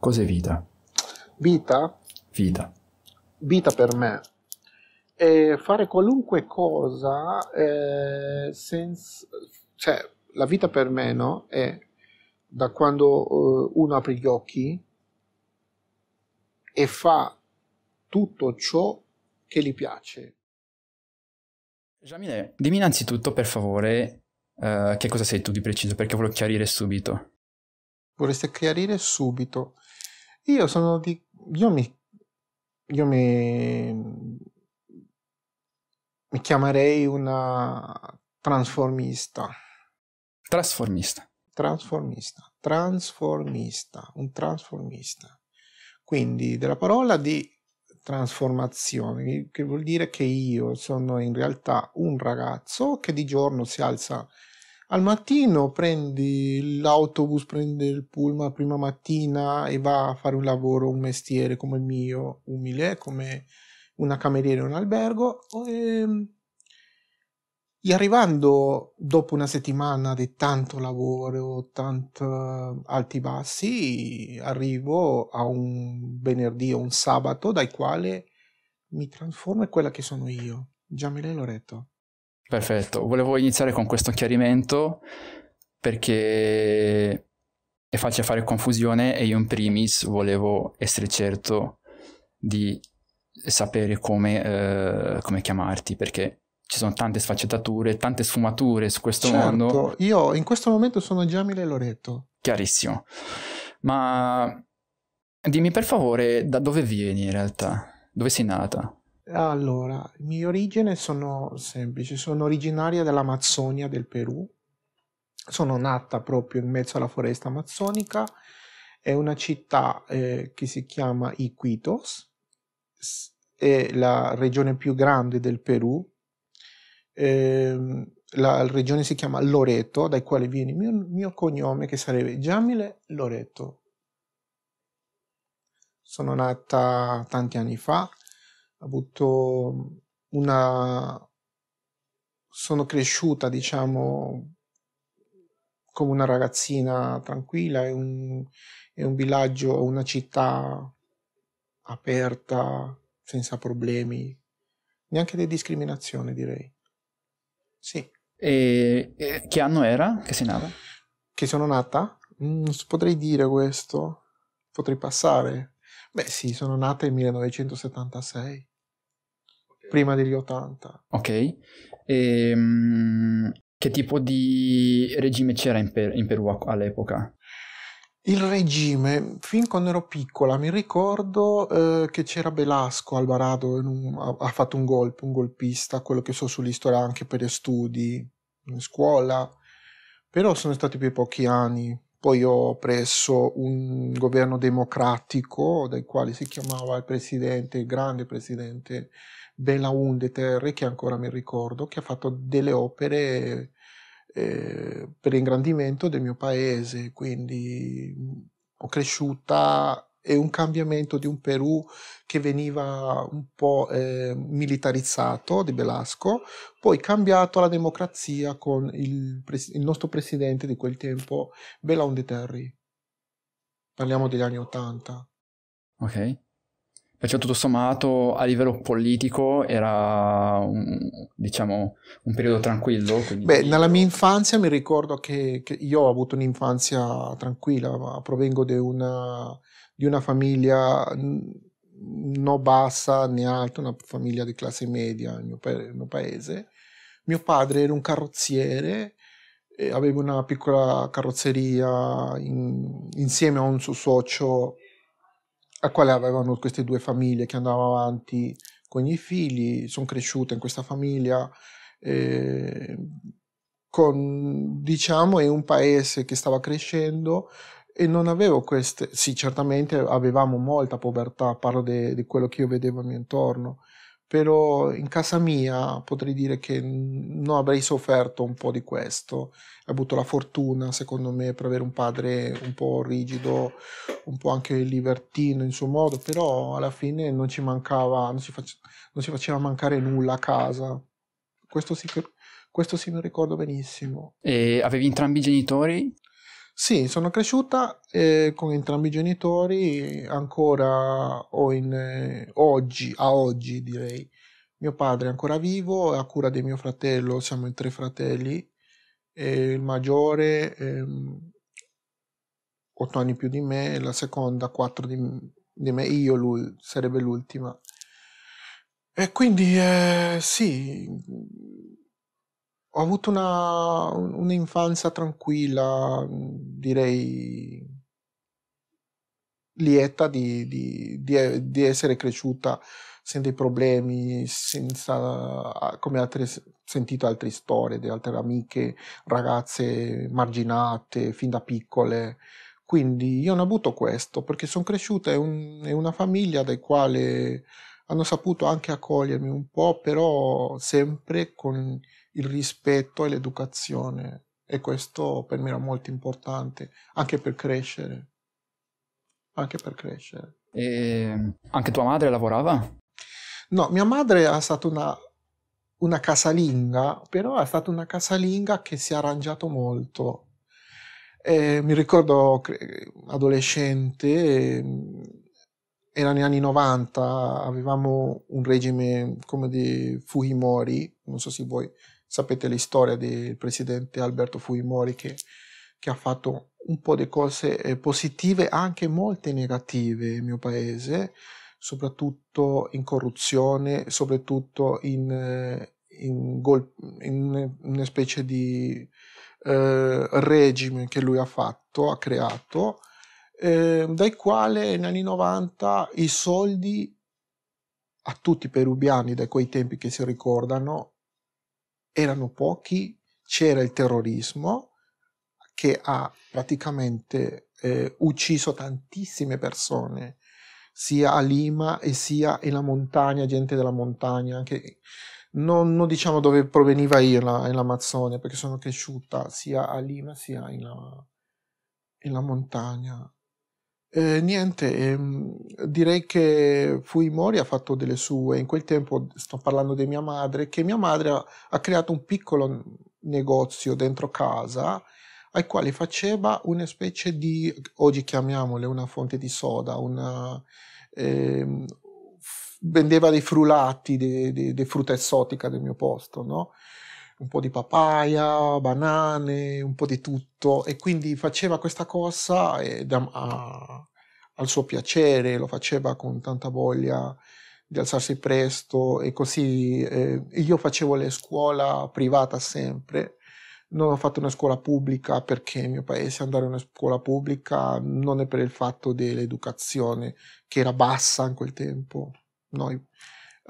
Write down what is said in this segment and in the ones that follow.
Cos'è vita? Vita? Vita. Vita per me è fare qualunque cosa eh, senza... Cioè, la vita per me, no? È da quando eh, uno apre gli occhi e fa tutto ciò che gli piace. Jamile, dimmi innanzitutto per favore eh, che cosa sei tu di preciso, perché voglio chiarire subito. Vorreste chiarire subito. Io sono di... Io mi... Io mi... Mi chiamerei una transformista. Trasformista. Transformista. trasformista Un trasformista Quindi della parola di trasformazione che vuol dire che io sono in realtà un ragazzo che di giorno si alza al mattino prendi l'autobus, prende il pullman prima mattina e va a fare un lavoro, un mestiere come il mio, umile, come una cameriera in un albergo. E, e ehm, arrivando dopo una settimana di tanto lavoro, tanti eh, alti e bassi, arrivo a un venerdì o un sabato dal quale mi trasformo in quella che sono io, Giamile Loreto. Perfetto, volevo iniziare con questo chiarimento perché è facile fare confusione e io in primis volevo essere certo di sapere come, eh, come chiamarti perché ci sono tante sfaccettature, tante sfumature su questo certo, mondo. Io in questo momento sono Giamile Loreto. Chiarissimo. Ma dimmi per favore da dove vieni in realtà? Dove sei nata? Allora, le mie origini sono semplici, sono originaria dell'Amazzonia del Perù, sono nata proprio in mezzo alla foresta amazzonica, è una città eh, che si chiama Iquitos, è la regione più grande del Perù, eh, la regione si chiama Loreto, dai quali viene il mio, mio cognome che sarebbe Giamile Loreto. Sono nata tanti anni fa, avuto una... sono cresciuta, diciamo, come una ragazzina tranquilla è un, è un villaggio, una città aperta, senza problemi, neanche di discriminazione direi. Sì. E, e che anno era che sei nata? Che sono nata? Mm, potrei dire questo, potrei passare. Beh sì, sono nata nel 1976 prima degli 80. Ok. E, um, che tipo di regime c'era in, per- in Perù all'epoca? Il regime, fin quando ero piccola, mi ricordo eh, che c'era Belasco Alvarado, un, ha, ha, fatto un golpe, un golpista, quello che so sull'istoria anche per studi, in scuola, però sono stati più pochi anni. Poi ho preso un governo democratico, del quale si chiamava il presidente, il grande presidente della Undeter che ancora mi ricordo, che ha fatto delle opere eh, per l'ingrandimento del mio paese, quindi ho cresciuta e un cambiamento di un Perù che veniva un po' eh, militarizzato di Belasco, poi cambiato alla democrazia con il, pres- il nostro presidente di quel tempo, Belaunde Terry. Parliamo degli anni Ottanta. Ok perché cioè, tutto sommato a livello politico era un, diciamo un periodo tranquillo. Beh, nella mia infanzia mi ricordo che, che io ho avuto un'infanzia tranquilla, provengo di una, di una famiglia non bassa né alta, una famiglia di classe media nel mio, pa- nel mio paese. Mio padre era un carrozziere, aveva una piccola carrozzeria in, insieme a un suo socio a quale avevano queste due famiglie che andavano avanti con i figli, sono cresciuta in questa famiglia. Eh, con, diciamo, è un paese che stava crescendo e non avevo queste, sì, certamente avevamo molta povertà, parlo di quello che io vedevo a mio intorno, però in casa mia potrei dire che non avrei sofferto un po' di questo. Ho avuto la fortuna, secondo me, per avere un padre un po' rigido, un po' anche libertino in suo modo, però alla fine non ci mancava, non si, face, non si faceva mancare nulla a casa. Questo sì, questo sì mi ricordo benissimo. E avevi entrambi i genitori? Sì, sono cresciuta eh, con entrambi i genitori, ancora o in, eh, oggi, a oggi direi. Mio padre è ancora vivo, è a cura di mio fratello, siamo in tre fratelli, eh, il maggiore ehm, otto anni più di me, la seconda quattro di, di me, io lui, sarebbe l'ultima. E quindi eh, sì, ho avuto una, un'infanzia tranquilla, direi lieta di, di, di, di essere cresciuta senza i problemi, senza, come altre, sentito altre storie di altre amiche, ragazze marginate, fin da piccole. Quindi io non ho avuto questo, perché sono cresciuta in, un, in una famiglia dai quale hanno saputo anche accogliermi un po', però sempre con il rispetto e l'educazione e questo per me era molto importante anche per crescere. Anche per crescere. E anche tua madre lavorava? No, mia madre è stata una, una casalinga, però è stata una casalinga che si è arrangiato molto. E mi ricordo adolescente, era negli anni 90, avevamo un regime come di Fujimori, non so se voi sapete la storia del presidente Alberto Fujimori che, che ha fatto un po' di cose eh, positive, anche molte negative nel mio paese, soprattutto in corruzione, soprattutto in, eh, in, gol, in una specie di eh, regime che lui ha fatto, ha creato, eh, dai quali negli anni 90 i soldi a tutti i perubiani da quei tempi che si ricordano erano pochi, c'era il terrorismo che ha praticamente eh, ucciso tantissime persone, sia a Lima e sia in la montagna, gente della montagna, anche non, non, diciamo dove proveniva io la, Amazzonia, perché sono cresciuta sia a Lima sia in la, in la montagna. Eh, niente, ehm, direi che Fuimori ha fatto delle sue, in quel tempo sto parlando di mia madre, che mia madre ha, ha creato un piccolo negozio dentro casa ai quali faceva una specie di, oggi chiamiamole una fonte di soda, una, ehm, vendeva dei frullati di, frutta esotica del mio posto, no? un po' di papaya, banane, un po' di tutto e quindi faceva questa corsa a, a, al suo piacere, lo faceva con tanta voglia di alzarsi presto e così eh, io facevo la scuola privata sempre. Non ho fatto una scuola pubblica perché nel mio paese andare a una scuola pubblica non è per il fatto dell'educazione che era bassa in quel tempo. Noi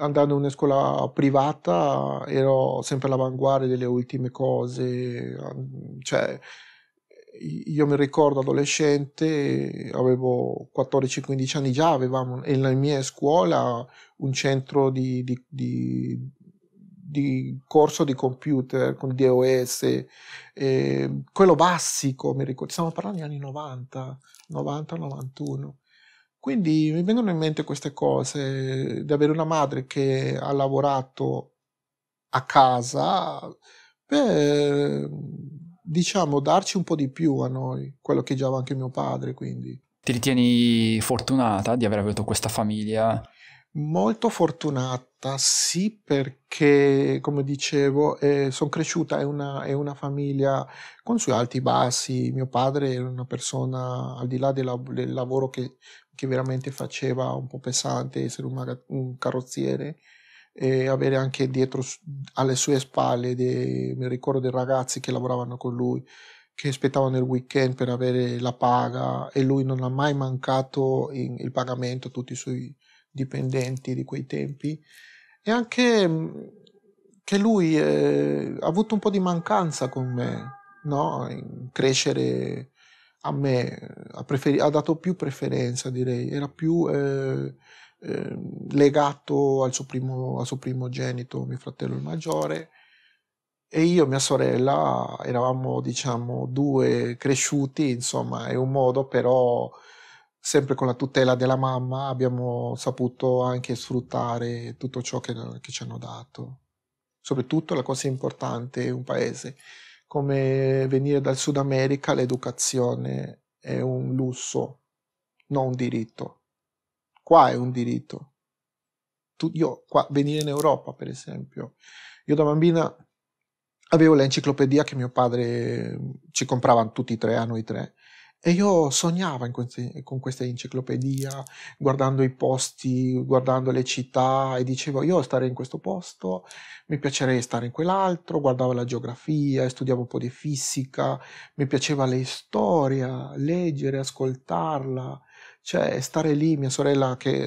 andando in una scuola privata ero sempre all'avanguardia delle ultime cose, cioè io mi ricordo adolescente, avevo 14-15 anni già, avevamo nella mia scuola un centro di, di, di, di corso di computer con DOS, eh, quello basico, mi ricordo, stiamo parlando degli anni 90, 90-91. Quindi mi vengono in mente queste cose, eh, di avere una madre che ha lavorato a casa per, diciamo, darci un po' di più a noi, quello che già giava anche mio padre, quindi. Ti ritieni fortunata di aver avuto questa famiglia? Molto fortunata, sì, perché come dicevo, eh, sono cresciuta in una, in una, famiglia con i suoi alti e bassi. Mio padre era una persona, al di là del, del lavoro che che veramente faceva un po' pesante essere un, maga- un carrozziere e avere anche dietro alle sue spalle dei, mi ricordo dei ragazzi che lavoravano con lui che aspettavano il weekend per avere la paga e lui non ha mai mancato in, il pagamento a tutti i suoi dipendenti di quei tempi e anche mm, che lui eh, ha avuto un po' di mancanza con me no? in crescere a me ha, prefer- ha dato più preferenza, direi, era più eh, eh, legato al suo, primo, al suo primogenito, mio fratello il maggiore. E io e mia sorella eravamo, diciamo, due cresciuti, insomma, è un modo, però sempre con la tutela della mamma abbiamo saputo anche sfruttare tutto ciò che, che ci hanno dato. Soprattutto la cosa importante è un paese come venire dal Sud America l'educazione è un lusso, non un diritto. Qua è un diritto. Tu, io, qua, venire in Europa, per esempio. Io da bambina avevo l'enciclopedia che mio padre ci comprava tutti e tre, a noi tre. E io sognavo queste, con questa enciclopedia, guardando i posti, guardando le città e dicevo io starei in questo posto, mi piacerebbe stare in quell'altro, guardavo la geografia, studiavo un po' di fisica, mi piaceva la le storia, leggere, ascoltarla, cioè stare lì, mia sorella che,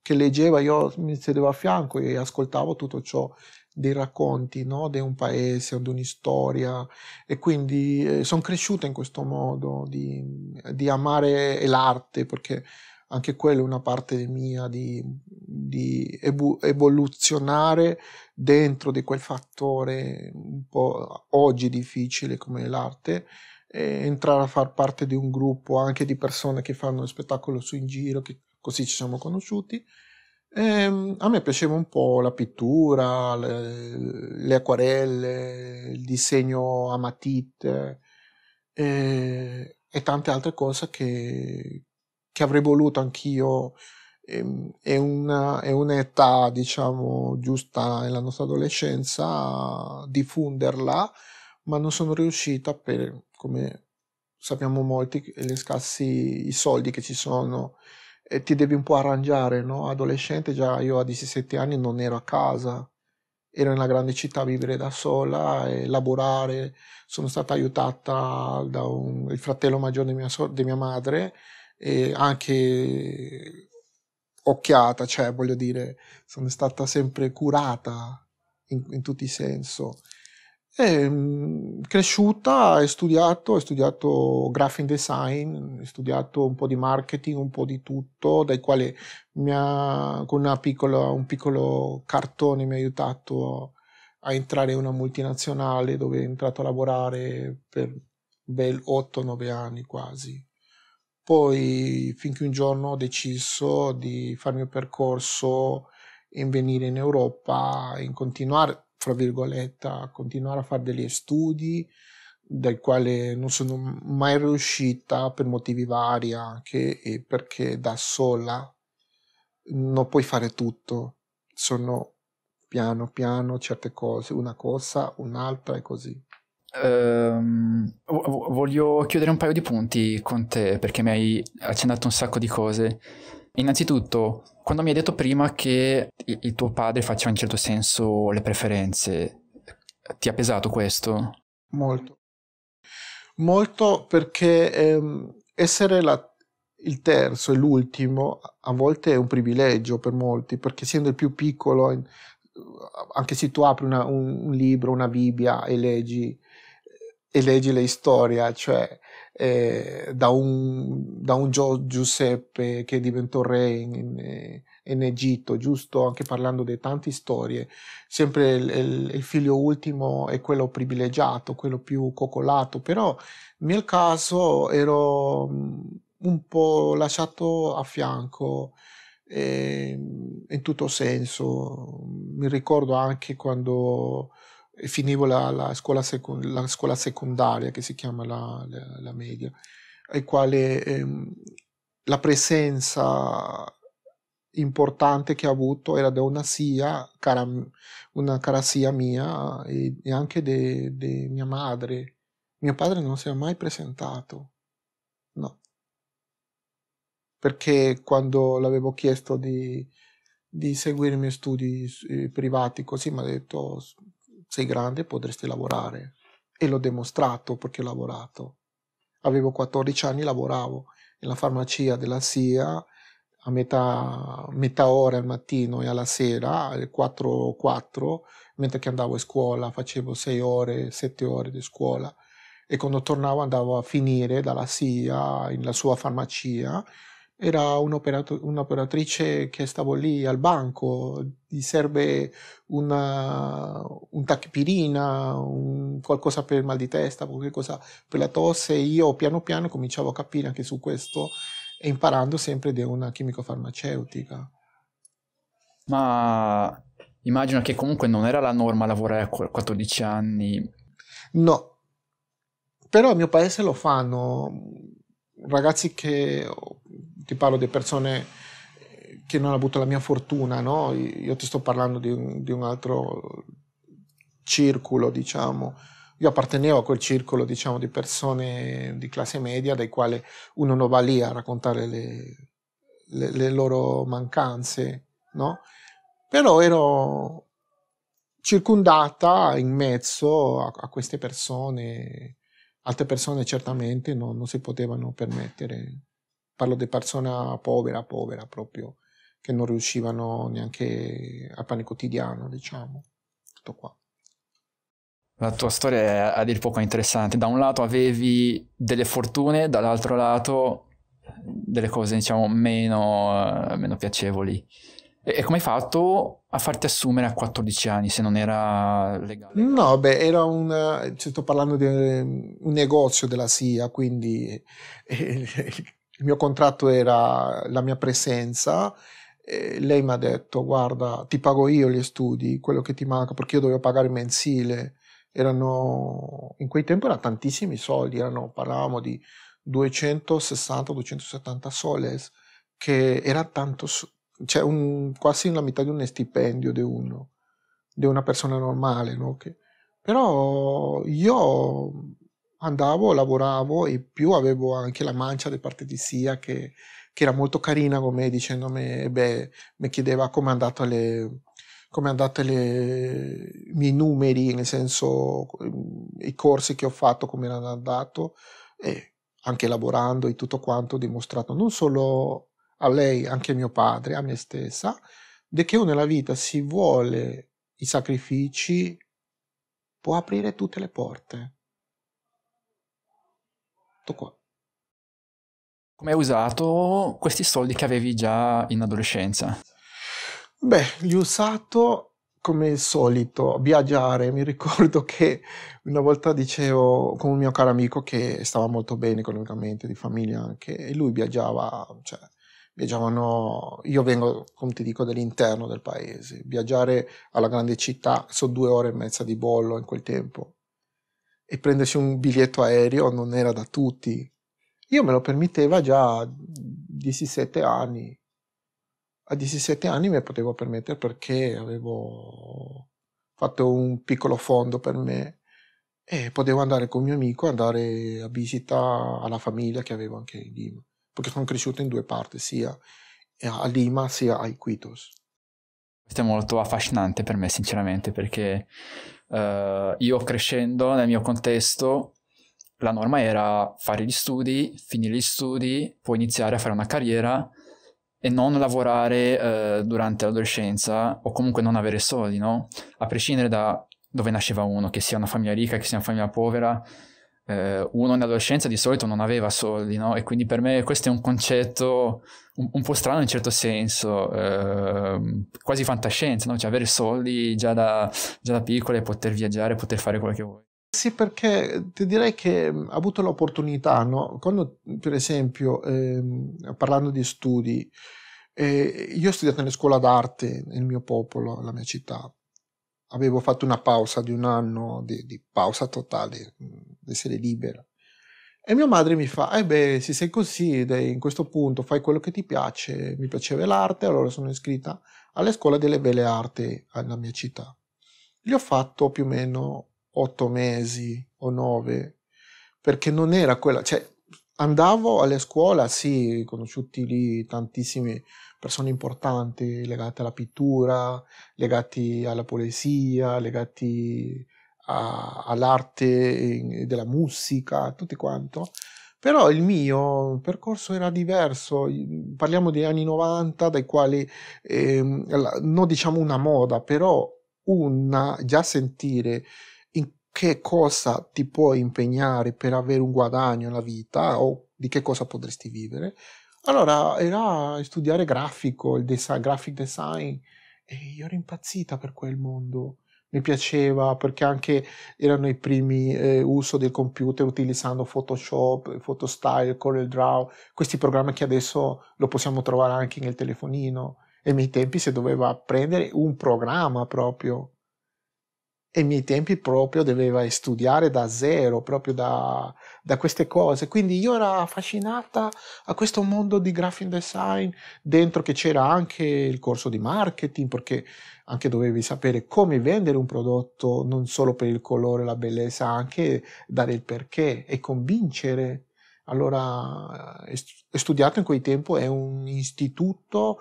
che leggeva, io mi sedevo a fianco e ascoltavo tutto ciò dei racconti no? di un paese o di una storia e quindi eh, sono cresciuta in questo modo di, di, amare l'arte perché anche quella è una parte mia di, di evoluzionare dentro di quel fattore un po' oggi difficile come l'arte entrare a far parte di un gruppo anche di persone che fanno spettacolo su in giro che così ci siamo conosciuti e ehm, a me piaceva un po' la pittura, le, le acquarelle, il disegno a matite e, e tante altre cose che, che avrei voluto anch'io. È, ehm, una, è un'età, diciamo, giusta nella nostra adolescenza diffonderla, ma non sono riuscita per, come sappiamo molti, gli scarsi i soldi che ci sono e ti devi un po' arrangiare, no? Adolescente già io a 17 anni non ero a casa, ero nella grande città a vivere da sola e lavorare, sono stata aiutata da il fratello maggiore di mia, so, di mia madre e anche occhiata, cioè voglio dire, sono stata sempre curata in, in tutti i sensi. E, mm, cresciuta, hai studiato, hai studiato graphic design, hai studiato un po' di marketing, un po' di tutto, dai quali ha, con una piccola, un piccolo cartone mi ha aiutato a entrare in una multinazionale dove è entrato a lavorare per bel 8-9 anni quasi. Poi, finché un giorno ho deciso di fare il mio percorso in venire in Europa, in continuare fra virgolette, continuare a fare degli studi del quale non sono mai riuscita per motivi vari anche e perché da sola non puoi fare tutto, sono piano piano certe cose, una cosa, un'altra e così. Um, voglio chiudere un paio di punti con te perché mi hai accennato un sacco di cose. Innanzitutto, quando mi hai detto prima che il tuo padre faccia in un certo senso le preferenze, ti ha pesato questo? Molto. Molto perché ehm, essere la, il terzo e l'ultimo a volte è un privilegio per molti, perché essendo il più piccolo, anche se tu apri una, un, un libro, una Bibbia e leggi e leggi la storia, cioè eh, da, un, da un Giuseppe che diventò re in, in, eh, in, Egitto, giusto? Anche parlando di tante storie, sempre il, il, il, figlio ultimo è quello privilegiato, quello più coccolato, però nel caso ero mm, un po' lasciato a fianco eh, in tutto senso. Mi ricordo anche quando finivo la, la, scuola seco- la, scuola secondaria, che si chiama la, la media, ai quale ehm, la presenza importante che ha avuto era da una sia, cara, una cara sia mia e, e anche di mia madre. Mio padre non si è mai presentato, no. Perché quando l'avevo chiesto di, di seguire i miei studi eh, privati, così mi ha detto sei grande e potresti lavorare. E l'ho dimostrato perché ho lavorato. Avevo 14 anni, lavoravo nella farmacia della SIA a metà, metà ora al mattino e alla sera, alle 4-4, mentre che andavo a scuola, facevo 6 ore, 7 ore di scuola e quando tornavo andavo a finire dalla SIA nella sua farmacia era un'operatrice che stavo lì al banco, gli serve una, un tachipirina, un qualcosa per il mal di testa, qualcosa per la tosse. Io piano piano cominciavo a capire anche su questo e imparando sempre di una chimico farmaceutica. Ma immagino che comunque non era la norma lavorare a 14 anni. No, però nel mio paese lo fanno ragazzi che, ti parlo di persone che non hanno avuto la mia fortuna, no? io ti sto parlando di un, di un altro circolo, diciamo, io appartenevo a quel circolo diciamo, di persone di classe media dai quali uno non va lì a raccontare le, le, le loro mancanze no? però ero circondata in mezzo a, a queste persone Altre persone certamente non, non si potevano permettere. Parlo di persona povera, povera proprio, che non riuscivano neanche al pane quotidiano, diciamo. Tutto qua. La tua storia è a dir poco interessante. Da un lato avevi delle fortune, dall'altro lato delle cose diciamo meno, meno piacevoli. E come hai fatto a farti assumere a 14 anni se non era legale? No, beh, era un. Cioè, sto parlando di eh, un negozio della SIA, quindi eh, il mio contratto era la mia presenza. Eh, lei mi ha detto: Guarda, ti pago io gli studi, quello che ti manca, perché io dovevo pagare il mensile. Erano, in quei tempi erano tantissimi soldi, erano, parlavamo di 260-270 soles, che era tanto, cioè un, quasi la metà di un stipendio di, uno, di una persona normale, no? Che, però io andavo, lavoravo e più avevo anche la mancia da parte di Sia che, che, era molto carina con me dicendomi, eh beh, mi chiedeva come è andato le, come è i miei numeri, nel senso mm, i corsi che ho fatto, come erano andato e anche lavorando e tutto quanto ho dimostrato non solo a lei, anche a mio padre, a me stessa, di che nella vita si vuole i sacrifici, può aprire tutte le porte. Tutto qua. Come hai usato questi soldi che avevi già in adolescenza? Beh, li ho usato come solito, viaggiare. Mi ricordo che una volta dicevo con un mio caro amico che stava molto bene economicamente, di famiglia anche, e lui viaggiava, cioè, diciamo, io vengo, come ti dico, dall'interno del paese. Viaggiare alla grande città sono due ore e mezza di bollo in quel tempo. E prendersi un biglietto aereo non era da tutti. Io me lo permetteva già a 17 anni. A 17 anni me potevo permettere perché avevo fatto un piccolo fondo per me e potevo andare con mio amico, andare a visita alla famiglia che avevo anche in Lima perché sono cresciuto in due parti, sia eh, a Lima sia a Iquitos. Questo è molto affascinante per me, sinceramente, perché uh, io crescendo nel mio contesto la norma era fare gli studi, finire gli studi, poi iniziare a fare una carriera e non lavorare eh, durante l'adolescenza o comunque non avere soldi, no? A prescindere da dove nasceva uno, che sia una famiglia ricca, che sia una famiglia povera, eh, uno adolescenza di solito non aveva soldi, no? E quindi per me questo è un concetto un, un po' strano in certo senso, eh, quasi fantascienza, no? Cioè avere soldi già da, già da piccole e poter viaggiare, poter fare quello che vuoi. Sì, perché ti direi che ha avuto l'opportunità, no? Quando, per esempio, eh, parlando di studi, eh, io ho studiato nella scuola d'arte nel mio popolo, la mia città. Avevo fatto una pausa di un anno, di, di pausa totale, essere libero. E mia madre mi fa, eh beh, se sei così, in questo punto fai quello che ti piace, mi piaceva l'arte, allora sono iscritta alla scuola delle belle arti alla mia città. Li ho fatto più o meno otto mesi o nove, perché non era quella, cioè andavo alla scuola, sì, conosciuti lì tantissime persone importanti legate alla pittura, legate alla poesia, legate a, all'arte della musica, tutto quanto. Però il mio percorso era diverso, parliamo degli anni 90, dai quali eh, non diciamo una moda, però una, già sentire in che cosa ti puoi impegnare per avere un guadagno nella vita o di che cosa potresti vivere. Allora era studiare grafico, il design, graphic design, e io ero impazzita per quel mondo mi piaceva perché anche erano i primi eh, uso del computer utilizzando Photoshop, Photostyle, CorelDRAW, questi programmi che adesso lo possiamo trovare anche nel telefonino. E nei tempi si doveva prendere un programma proprio i miei tempi proprio doveva studiare da zero, proprio da, da, queste cose. Quindi io ero affascinata a questo mondo di graphic design, dentro che c'era anche il corso di marketing, perché anche dovevi sapere come vendere un prodotto, non solo per il colore, la bellezza, anche dare il perché e convincere. Allora, eh, studiato in quei tempi è un istituto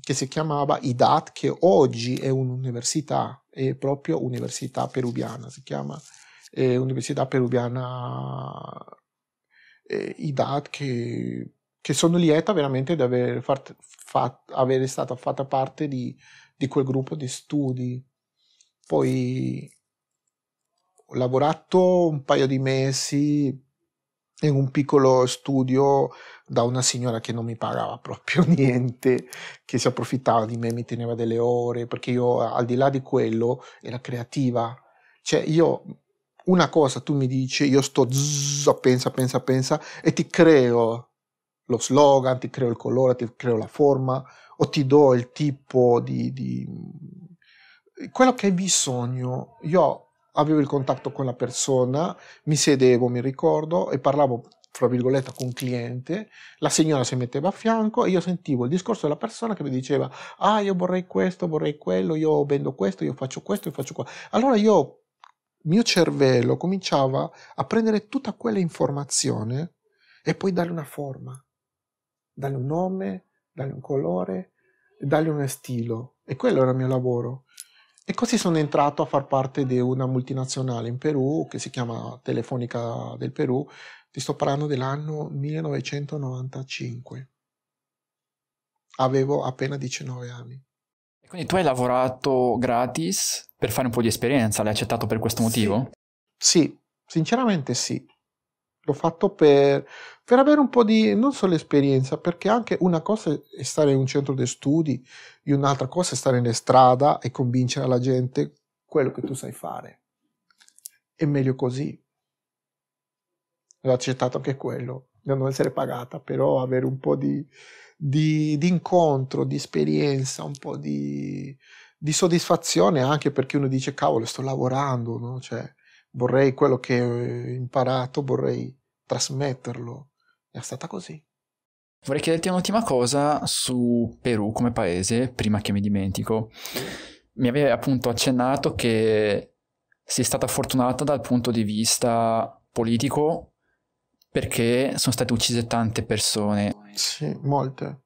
che si chiamava IDAT, che oggi è un'università, è proprio università peruviana, si chiama eh, Università Peruviana eh, IDAT, che, che, sono lieta veramente di aver fat, fat, avere stata fatta parte di, di quel gruppo di studi. Poi ho lavorato un paio di mesi in un piccolo studio da una signora che non mi pagava proprio niente, che si approfittava di me, mi teneva delle ore, perché io al di là di quello era creativa. Cioè io una cosa tu mi dici, io sto zzz, pensa, pensa, pensa e ti creo lo slogan, ti creo il colore, ti creo la forma o ti do il tipo di, di quello che hai bisogno. Io avevo il contatto con la persona, mi sedevo, mi ricordo, e parlavo fra virgolette con un cliente, la signora si metteva a fianco e io sentivo il discorso della persona che mi diceva ah io vorrei questo, vorrei quello, io vendo questo, io faccio questo, io faccio quello. Allora io, mio cervello cominciava a prendere tutta quella informazione e poi darle una forma, darle un nome, darle un colore, dargli uno stile. E quello era il mio lavoro. E così sono entrato a far parte di una multinazionale in Perù che si chiama Telefonica del Perù. Ti sto parlando dell'anno 1995. Avevo appena 19 anni. Quindi tu hai lavorato gratis per fare un po' di esperienza, l'hai accettato per questo motivo? Sì, sì sinceramente sì l'ho fatto per, per, avere un po' di, non solo esperienza, perché anche una cosa è stare in un centro di studi, e un'altra cosa è stare in strada e convincere la gente quello che tu sai fare. È meglio così. L'ho accettato anche quello, non essere pagata, però avere un po' di, di, di incontro, di esperienza, un po' di, di, soddisfazione anche perché uno dice cavolo sto lavorando, no? Cioè, vorrei quello che ho imparato, vorrei trasmetterlo. È stata così. Vorrei chiederti un'ultima cosa su Perù come paese, prima che mi dimentico. Mi avevi appunto accennato che sei stata fortunata dal punto di vista politico perché sono state uccise tante persone. Sì, molte.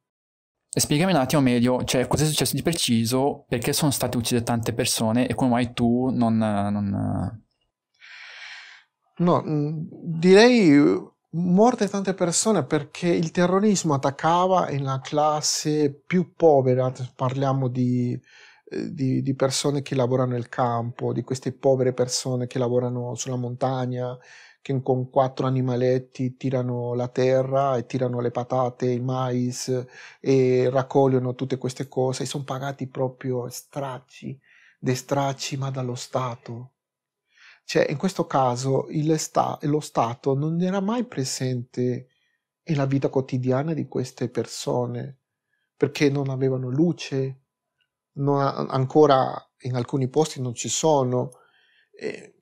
E spiegami un attimo meglio, cioè, cosa è successo di preciso, perché sono state uccise tante persone e come mai tu non, non No, mm, direi morte tante persone perché il terrorismo attaccava la classe più povera, parliamo di, eh, di, di, persone che lavorano nel campo, di queste povere persone che lavorano sulla montagna, che con quattro animaletti tirano la terra e tirano le patate, il mais e raccogliono tutte queste cose e sono pagati proprio stracci, dei stracci ma dallo Stato cioè, in questo caso sta- lo Stato non era mai presente nella vita quotidiana di queste persone perché non avevano luce, non ha, ancora in alcuni posti non ci sono. E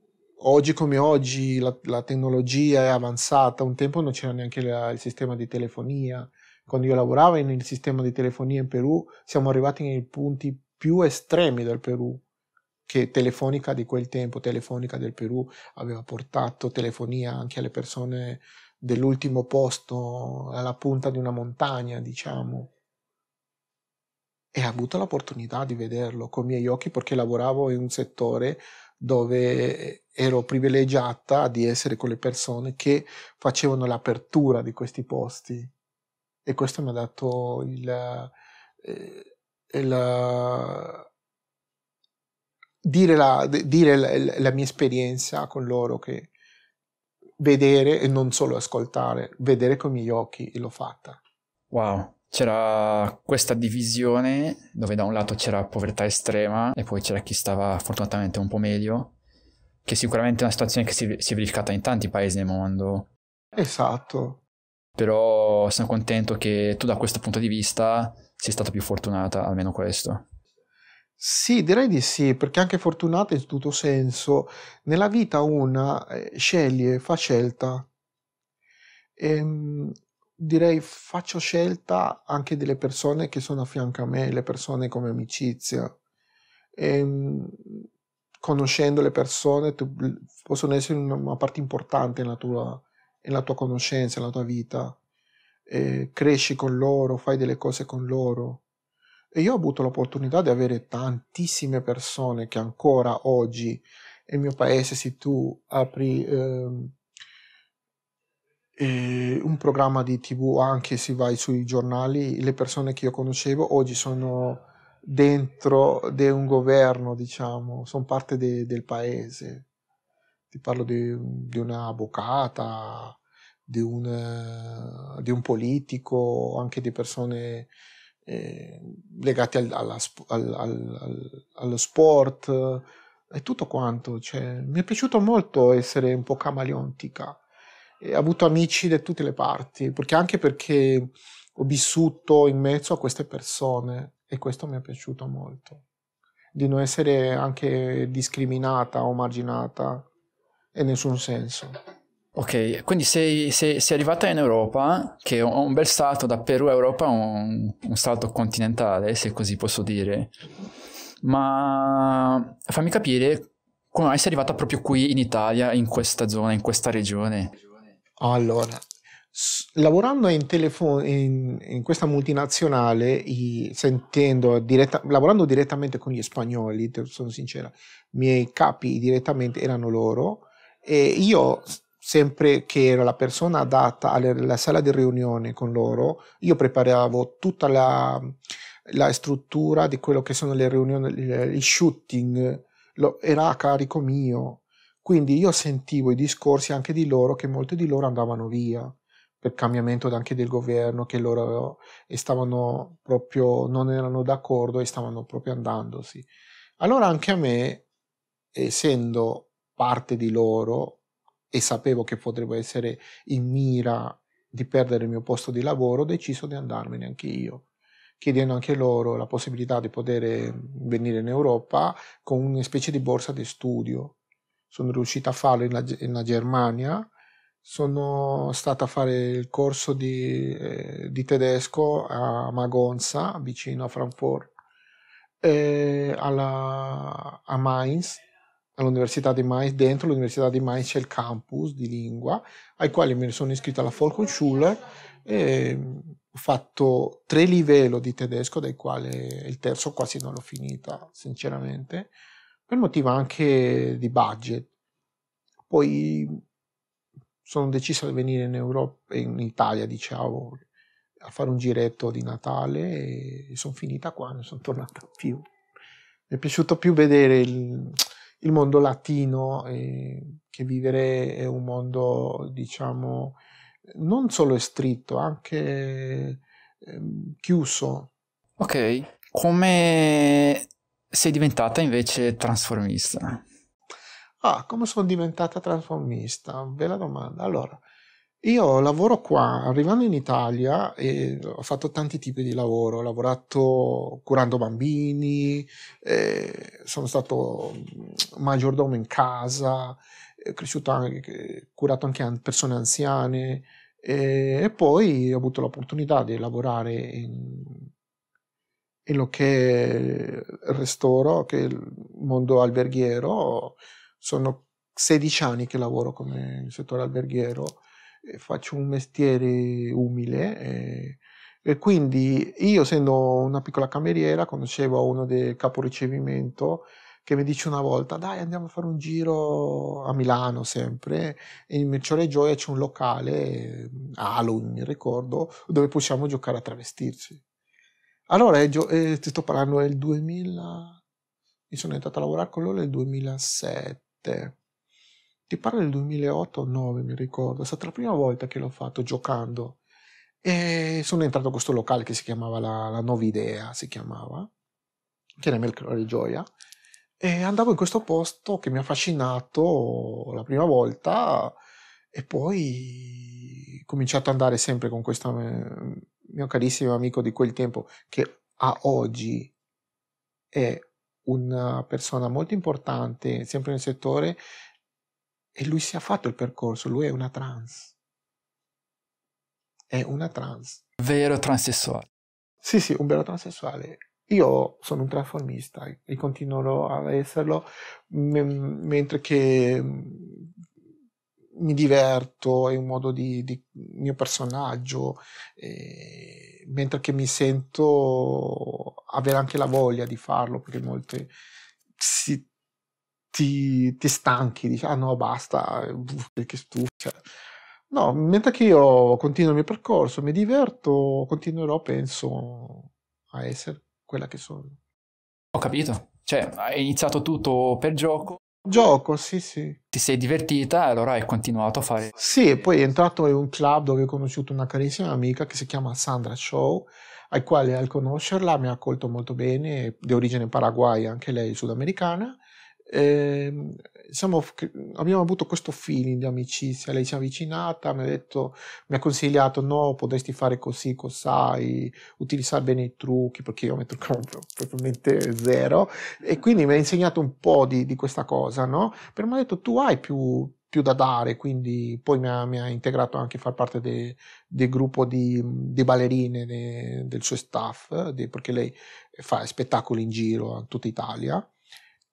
oggi come oggi la, la, tecnologia è avanzata, un tempo non c'era neanche la, il sistema di telefonia. Quando io lavoravo nel sistema di telefonia in Perù, siamo arrivati nei punti più estremi del Perù che Telefonica di quel tempo, Telefonica del Perù, aveva portato telefonia anche alle persone dell'ultimo posto, alla punta di una montagna, diciamo. E ho avuto l'opportunità di vederlo con i miei occhi perché lavoravo in un settore dove ero privilegiata di essere con le persone che facevano l'apertura di questi posti. E questo mi ha dato il, eh, il dire, la, dire la, la, mia esperienza con loro, che vedere e non solo ascoltare, vedere con i miei occhi e l'ho fatta. Wow, c'era questa divisione dove da un lato c'era povertà estrema e poi c'era chi stava fortunatamente un po' meglio, che sicuramente è una situazione che si, si è verificata in tanti paesi nel mondo. Esatto. Però sono contento che tu da questo punto di vista sei stata più fortunata, almeno questo. Sì, direi di sì, perché anche fortunata in tutto senso, nella vita una eh, sceglie, fa scelta. Ehm, direi faccio scelta anche delle persone che sono a fianco a me, le persone come amicizia. Ehm, conoscendo le persone tu, possono essere una, una parte importante nella tua, nella tua conoscenza, nella tua vita. Eh, cresci con loro, fai delle cose con loro. E io ho avuto l'opportunità di avere tantissime persone che ancora oggi nel mio paese, se tu apri eh, un programma di tv, anche se vai sui giornali, le persone che io conoscevo oggi sono dentro di de un governo, diciamo, sono parte de, del paese. Ti parlo di, di una avvocata, di un, eh, di un, politico, anche di persone Ehm, legati al, alla, al, al, allo sport e tutto quanto. Cioè, mi è piaciuto molto essere un po' camaleontica. E ho avuto amici da tutte le parti, perché anche perché ho vissuto in mezzo a queste persone e questo mi è piaciuto molto. Di non essere anche discriminata o marginata in nessun senso. Ok, quindi sei, sei, sei, arrivata in Europa, che è un bel stato, da Perù a Europa, un, un salto continentale, se così posso dire. Ma fammi capire come mai sei arrivata proprio qui in Italia, in questa zona, in questa regione. Allora, lavorando in, telefon- in, in questa multinazionale, i, diretta- lavorando direttamente con gli spagnoli, sono sincera, i miei capi direttamente erano loro, e io sempre che ero la persona adatta alla sala di riunione con loro, io preparavo tutta la, la struttura di quello che sono le riunioni, il shooting, lo, era a carico mio. Quindi io sentivo i discorsi anche di loro, che molti di loro andavano via per cambiamento anche del governo, che loro stavano proprio, non erano d'accordo e stavano proprio andandosi. Allora anche a me, essendo parte di loro, e sapevo che potevo essere in mira di perdere il mio posto di lavoro, ho deciso di andarmene anche io, chiedendo anche loro la possibilità di poter ehm, venire in Europa con una specie di borsa di studio. Sono riuscita a farlo in la, Germania, sono stata a fare il corso di, eh, di tedesco a Magonza, vicino a Frankfurt, eh, alla, a Mainz all'Università di Mainz, dentro l'Università di Mainz c'è il campus di lingua, ai quali mi sono iscritto alla Volksschule e mm, ho fatto tre livelli di tedesco, dai quali il terzo quasi non l'ho finita, sinceramente, per motivo anche di budget. Poi mm, sono deciso di venire in Europa, in Italia, diciamo, a fare un giretto di Natale e sono finita qua, non sono tornata più. Mi è piaciuto più vedere il, il mondo latino, eh, che vivere è un mondo, diciamo, non solo estritto, anche eh, chiuso. Ok, come sei diventata invece trasformista? Ah, come sono diventata trasformista? Bella domanda. Allora, io lavoro qua, arrivando in Italia, eh, ho fatto tanti tipi di lavoro, ho lavorato curando bambini, eh, sono stato mm, maggiordomo in casa, ho cresciuto anche, curato anche persone anziane eh, e poi ho avuto l'opportunità di lavorare in, in lo che è il restauro, che è il mondo alberghiero, sono 16 anni che lavoro come settore alberghiero faccio un mestiere umile e, eh. e, quindi io essendo una piccola cameriera conoscevo uno del capo ricevimento che mi dice una volta dai andiamo a fare un giro a Milano sempre e in Merciore Gioia c'è un locale eh, a Halloween mi ricordo dove possiamo giocare a travestirci allora eh, eh, ti sto parlando del 2000 mi sono entrato a lavorare con loro nel 2007 ti parlo del 2008 o 2009 mi ricordo, è stata la prima volta che l'ho fatto giocando e sono entrato in questo locale che si chiamava la, la Novidea, si chiamava, che era Melchiorre di Gioia, e andavo in questo posto che mi ha affascinato la prima volta e poi ho cominciato ad andare sempre con questo eh, mio carissimo amico di quel tempo che a oggi è una persona molto importante sempre nel settore e lui si è fatto il percorso, lui è una trans. È una trans. Vero transessuale. Sì, sì, un vero transessuale. Io sono un trasformista e continuerò a esserlo mentre che mm, mi diverto, è un modo di, di mio personaggio, eh, mentre che mi sento avere anche la voglia di farlo, perché molte si ti, ti stanchi, dici ah no basta, eh, che stufa. no, mentre che io continuo il mio percorso, mi diverto, continuerò, penso, a essere quella che sono. Ho capito, cioè hai iniziato tutto per gioco. Gioco, sì, sì. Ti sei divertita e allora hai continuato a fare. Sì, poi è entrato in un club dove ho conosciuto una carissima amica che si chiama Sandra Show, al quale al conoscerla mi ha accolto molto bene, di origine paraguaya, anche lei sudamericana. Eh, siamo, abbiamo avuto questo feeling di amicizia, lei si è avvicinata, mi ha, detto, mi ha consigliato, no, potresti fare così, cos'hai, utilizzare bene i trucchi, perché io mi truccavo probabilmente zero, e quindi mi ha insegnato un po' di, di questa cosa, no? Però mi ha detto, tu hai più, più da dare, quindi poi mi ha, mi ha integrato anche a far parte del de gruppo di, de ballerine de, del suo staff, perché lei fa spettacoli in giro in tutta Italia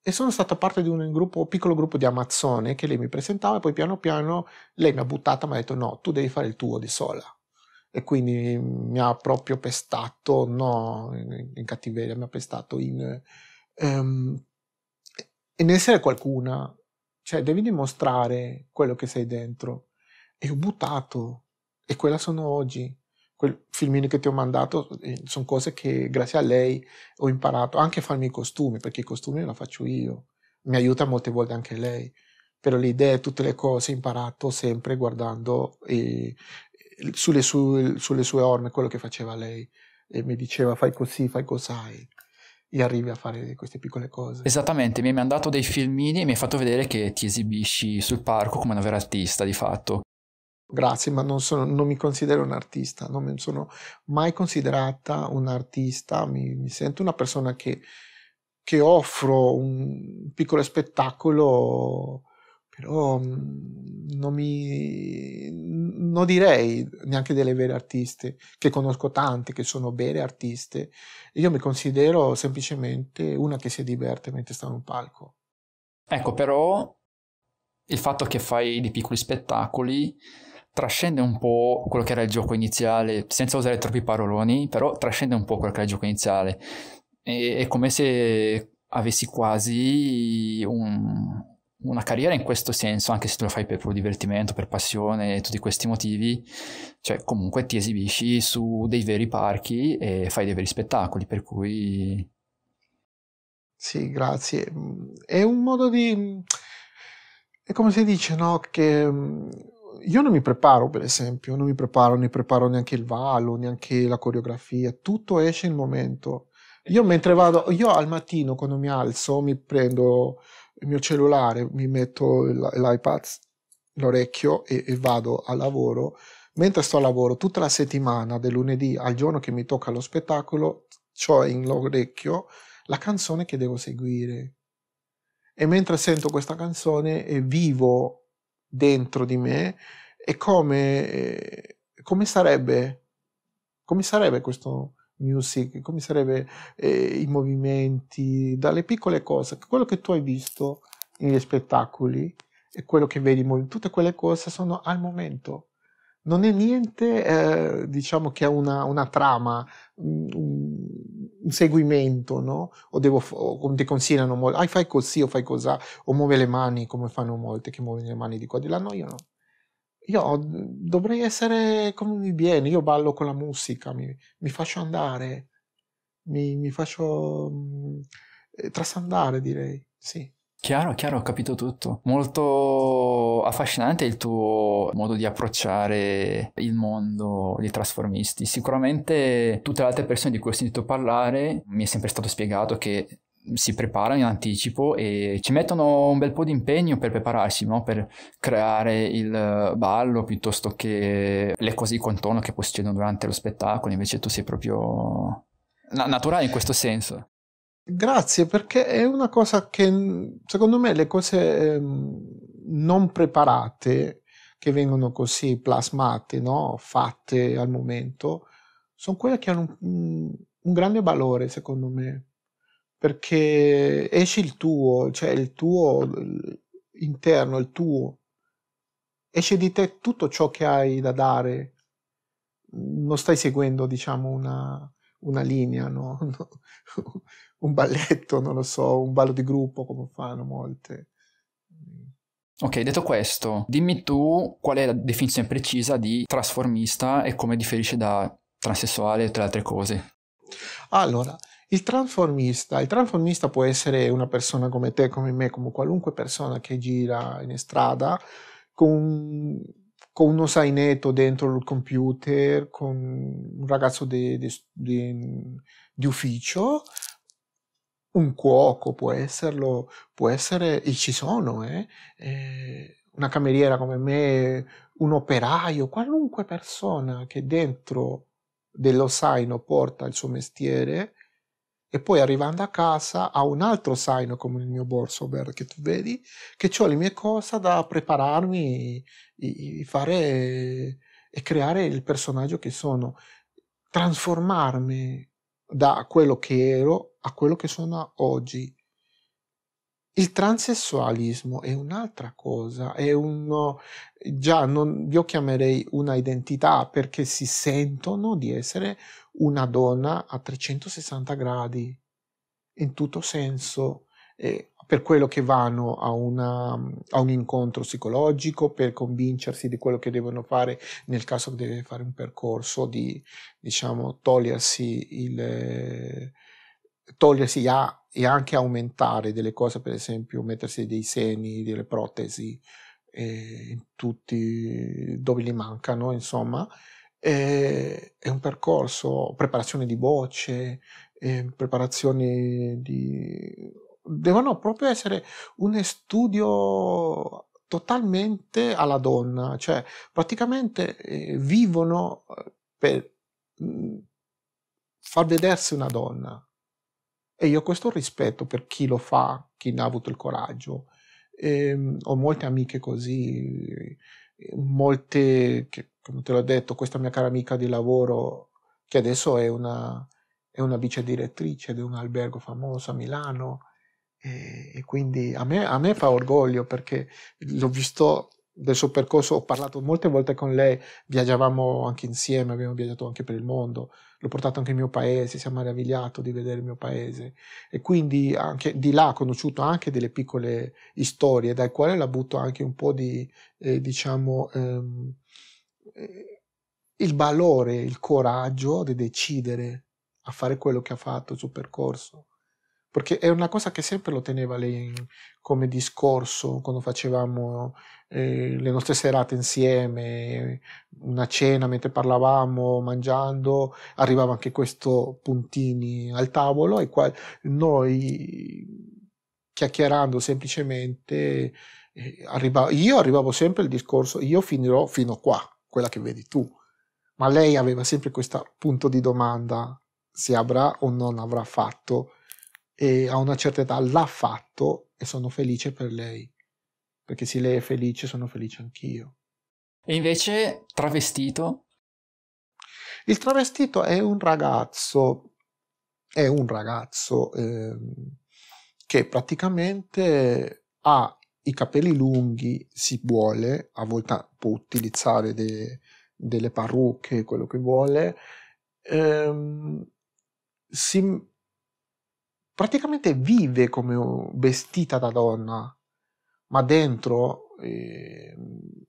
e sono stata parte di un gruppo, piccolo gruppo di amazzone che lei mi presentava e poi piano piano lei mi ha buttata, mi ha detto no, tu devi fare il tuo di sola. E quindi mi ha proprio pestato, no, in, cattiveria, mi ha pestato in... Um, ehm, in essere qualcuna, cioè devi dimostrare quello che sei dentro. E ho buttato, e quella sono oggi quel filmino che ti ho mandato eh, sono cose che grazie a lei ho imparato anche a farmi i costumi, perché i costumi la faccio io, mi aiuta molte volte anche lei, però le idee, tutte le cose ho imparato sempre guardando eh, sulle, sue, sulle, sue, orme quello che faceva lei e mi diceva fai così, fai cos'hai e arrivi a fare queste piccole cose. Esattamente, mi hai mandato dei filmini e mi hai fatto vedere che ti esibisci sul parco come una vera artista di fatto. Grazie, ma non, sono, non mi considero un artista, non mi sono mai considerata un artista, mi, mi sento una persona che, che, offro un piccolo spettacolo, però mm, non, mi, non direi neanche delle vere artiste, che conosco tante, che sono vere artiste, io mi considero semplicemente una che si diverte mentre sta in un palco. Ecco, però il fatto che fai dei piccoli spettacoli trascende un po' quello che era il gioco iniziale, senza usare troppi paroloni, però trascende un po' quello che era il gioco iniziale. E, è come se avessi quasi un, una carriera in questo senso, anche se tu lo fai per puro divertimento, per passione e tutti questi motivi, cioè comunque ti esibisci su dei veri parchi e fai dei veri spettacoli, per cui... Sì, grazie. Mm, è un modo di... è come si dice, no? Che mm, io non mi preparo, per esempio, non mi preparo, ne preparo neanche il valo, neanche la coreografia, tutto esce in momento. Io mentre vado, io al mattino quando mi alzo mi prendo il mio cellulare, mi metto l'iPad, l'orecchio e, e vado al lavoro. Mentre sto al lavoro tutta la settimana, del lunedì al giorno che mi tocca lo spettacolo, ho in l'orecchio la canzone che devo seguire. E mentre sento questa canzone vivo dentro di me e come, eh, come sarebbe, come sarebbe questo music, come sarebbero eh, i movimenti, dalle piccole cose, quello che tu hai visto negli spettacoli e quello che vedi, tutte quelle cose sono al momento. Non è niente, eh, diciamo, che ha una, una trama, un seguimento, no? O devo, o ti consigliano molto, ah, fai così o fai così, o muove le mani come fanno molte che muovono le mani di qua e di là, no, io no. Io dovrei essere come mi viene, io ballo con la musica, mi, mi faccio andare, mi, mi faccio mh, mm, eh, trasandare, direi, sì. Chiaro, chiaro, ho capito tutto. Molto affascinante il tuo modo di approcciare il mondo dei trasformisti. Sicuramente tutte le altre persone di cui ho sentito parlare mi è sempre stato spiegato che si preparano in anticipo e ci mettono un bel po' di impegno per prepararsi, no? per creare il ballo piuttosto che le cose di contorno che succedono durante lo spettacolo, invece tu sei proprio naturale in questo senso. Grazie, perché è una cosa che secondo me le cose ehm, non preparate, che vengono così plasmate, no? fatte al momento, sono quelle che hanno un, un grande valore, secondo me, perché esce il tuo, cioè il tuo interno, il tuo, esce di te tutto ciò che hai da dare, non stai seguendo, diciamo, una, una linea, no? un balletto, non lo so, un ballo di gruppo come fanno molte. Ok, detto questo, dimmi tu qual è la definizione precisa di trasformista e come differisce da transessuale e tra le altre cose. Allora, il transformista, il transformista può essere una persona come te, come me, come qualunque persona che gira in strada con, con uno sainetto dentro il computer, con un ragazzo di, di ufficio un cuoco, può esserlo, può essere, e ci sono, eh? Eh, una cameriera come me, un operaio, qualunque persona che dentro dello zaino porta il suo mestiere e poi arrivando a casa ha un altro zaino come il mio borso Bert, che tu vedi, che ho le mie cose da prepararmi, e, fare e creare il personaggio che sono, trasformarmi da quello che ero a quello che sono oggi. Il transessualismo è un'altra cosa, è uno, già non, io chiamerei una identità perché si sentono di essere una donna a 360 gradi, in tutto senso. E per quello che vanno a, una, a, un incontro psicologico, per convincersi di quello che devono fare nel caso che deve fare un percorso di, diciamo, togliersi il togliersi a, e anche aumentare delle cose, per esempio mettersi dei seni, delle protesi, eh, tutti dove gli mancano, insomma, eh, è un percorso, preparazione di voce, eh, preparazione di devono proprio essere un studio totalmente alla donna, cioè praticamente eh, vivono eh, per mh, mm, far vedersi una donna. E io questo rispetto per chi lo fa, chi ne ha avuto il coraggio. E, ehm, ho molte amiche così, eh, molte, che, come te l'ho detto, questa mia cara amica di lavoro, che adesso è una, è una vice direttrice di un albergo famoso a Milano, e, e quindi a me, a me fa orgoglio perché l'ho visto del suo percorso, ho parlato molte volte con lei, viaggiavamo anche insieme, abbiamo viaggiato anche per il mondo, l'ho portato anche nel mio paese, si è meravigliato di vedere il mio paese e quindi anche di là ho conosciuto anche delle piccole storie dal quale la butto anche un po' di, eh, diciamo, ehm, eh, il valore, il coraggio di decidere a fare quello che ha fatto il suo percorso perché è una cosa che sempre lo teneva lei come discorso quando facevamo eh, le nostre serate insieme, una cena mentre parlavamo, mangiando, arrivava anche questo puntini al tavolo e qua noi chiacchierando semplicemente eh, arrivavo, io arrivavo sempre al discorso io finirò fino qua, quella che vedi tu, ma lei aveva sempre questo punto di domanda se avrà o non avrà fatto e a una certa età l'ha fatto e sono felice per lei. Perché se lei è felice, sono felice anch'io. E invece travestito? Il travestito è un ragazzo, è un ragazzo eh, che praticamente ha i capelli lunghi, si vuole, a volte può utilizzare de, delle parrucche, quello che vuole, ehm, si praticamente vive come vestita da donna, ma dentro eh,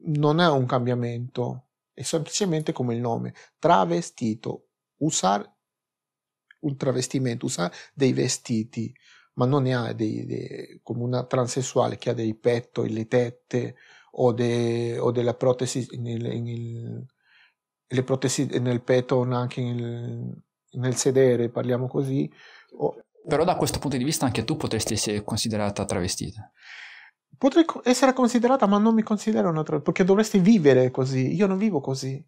non è un cambiamento, è semplicemente come il nome, travestito, usare un travestimento, usare dei vestiti, ma non ne ha dei, dei, come una transessuale che ha dei petto, e le tette o, de, o della protesi nel, nel, le protesi nel petto anche nel, nel sedere, parliamo così, o, però da questo punto di vista anche tu potresti essere considerata travestita. Potrei essere considerata, ma non mi considero una travestita, perché dovresti vivere così. Io non vivo così.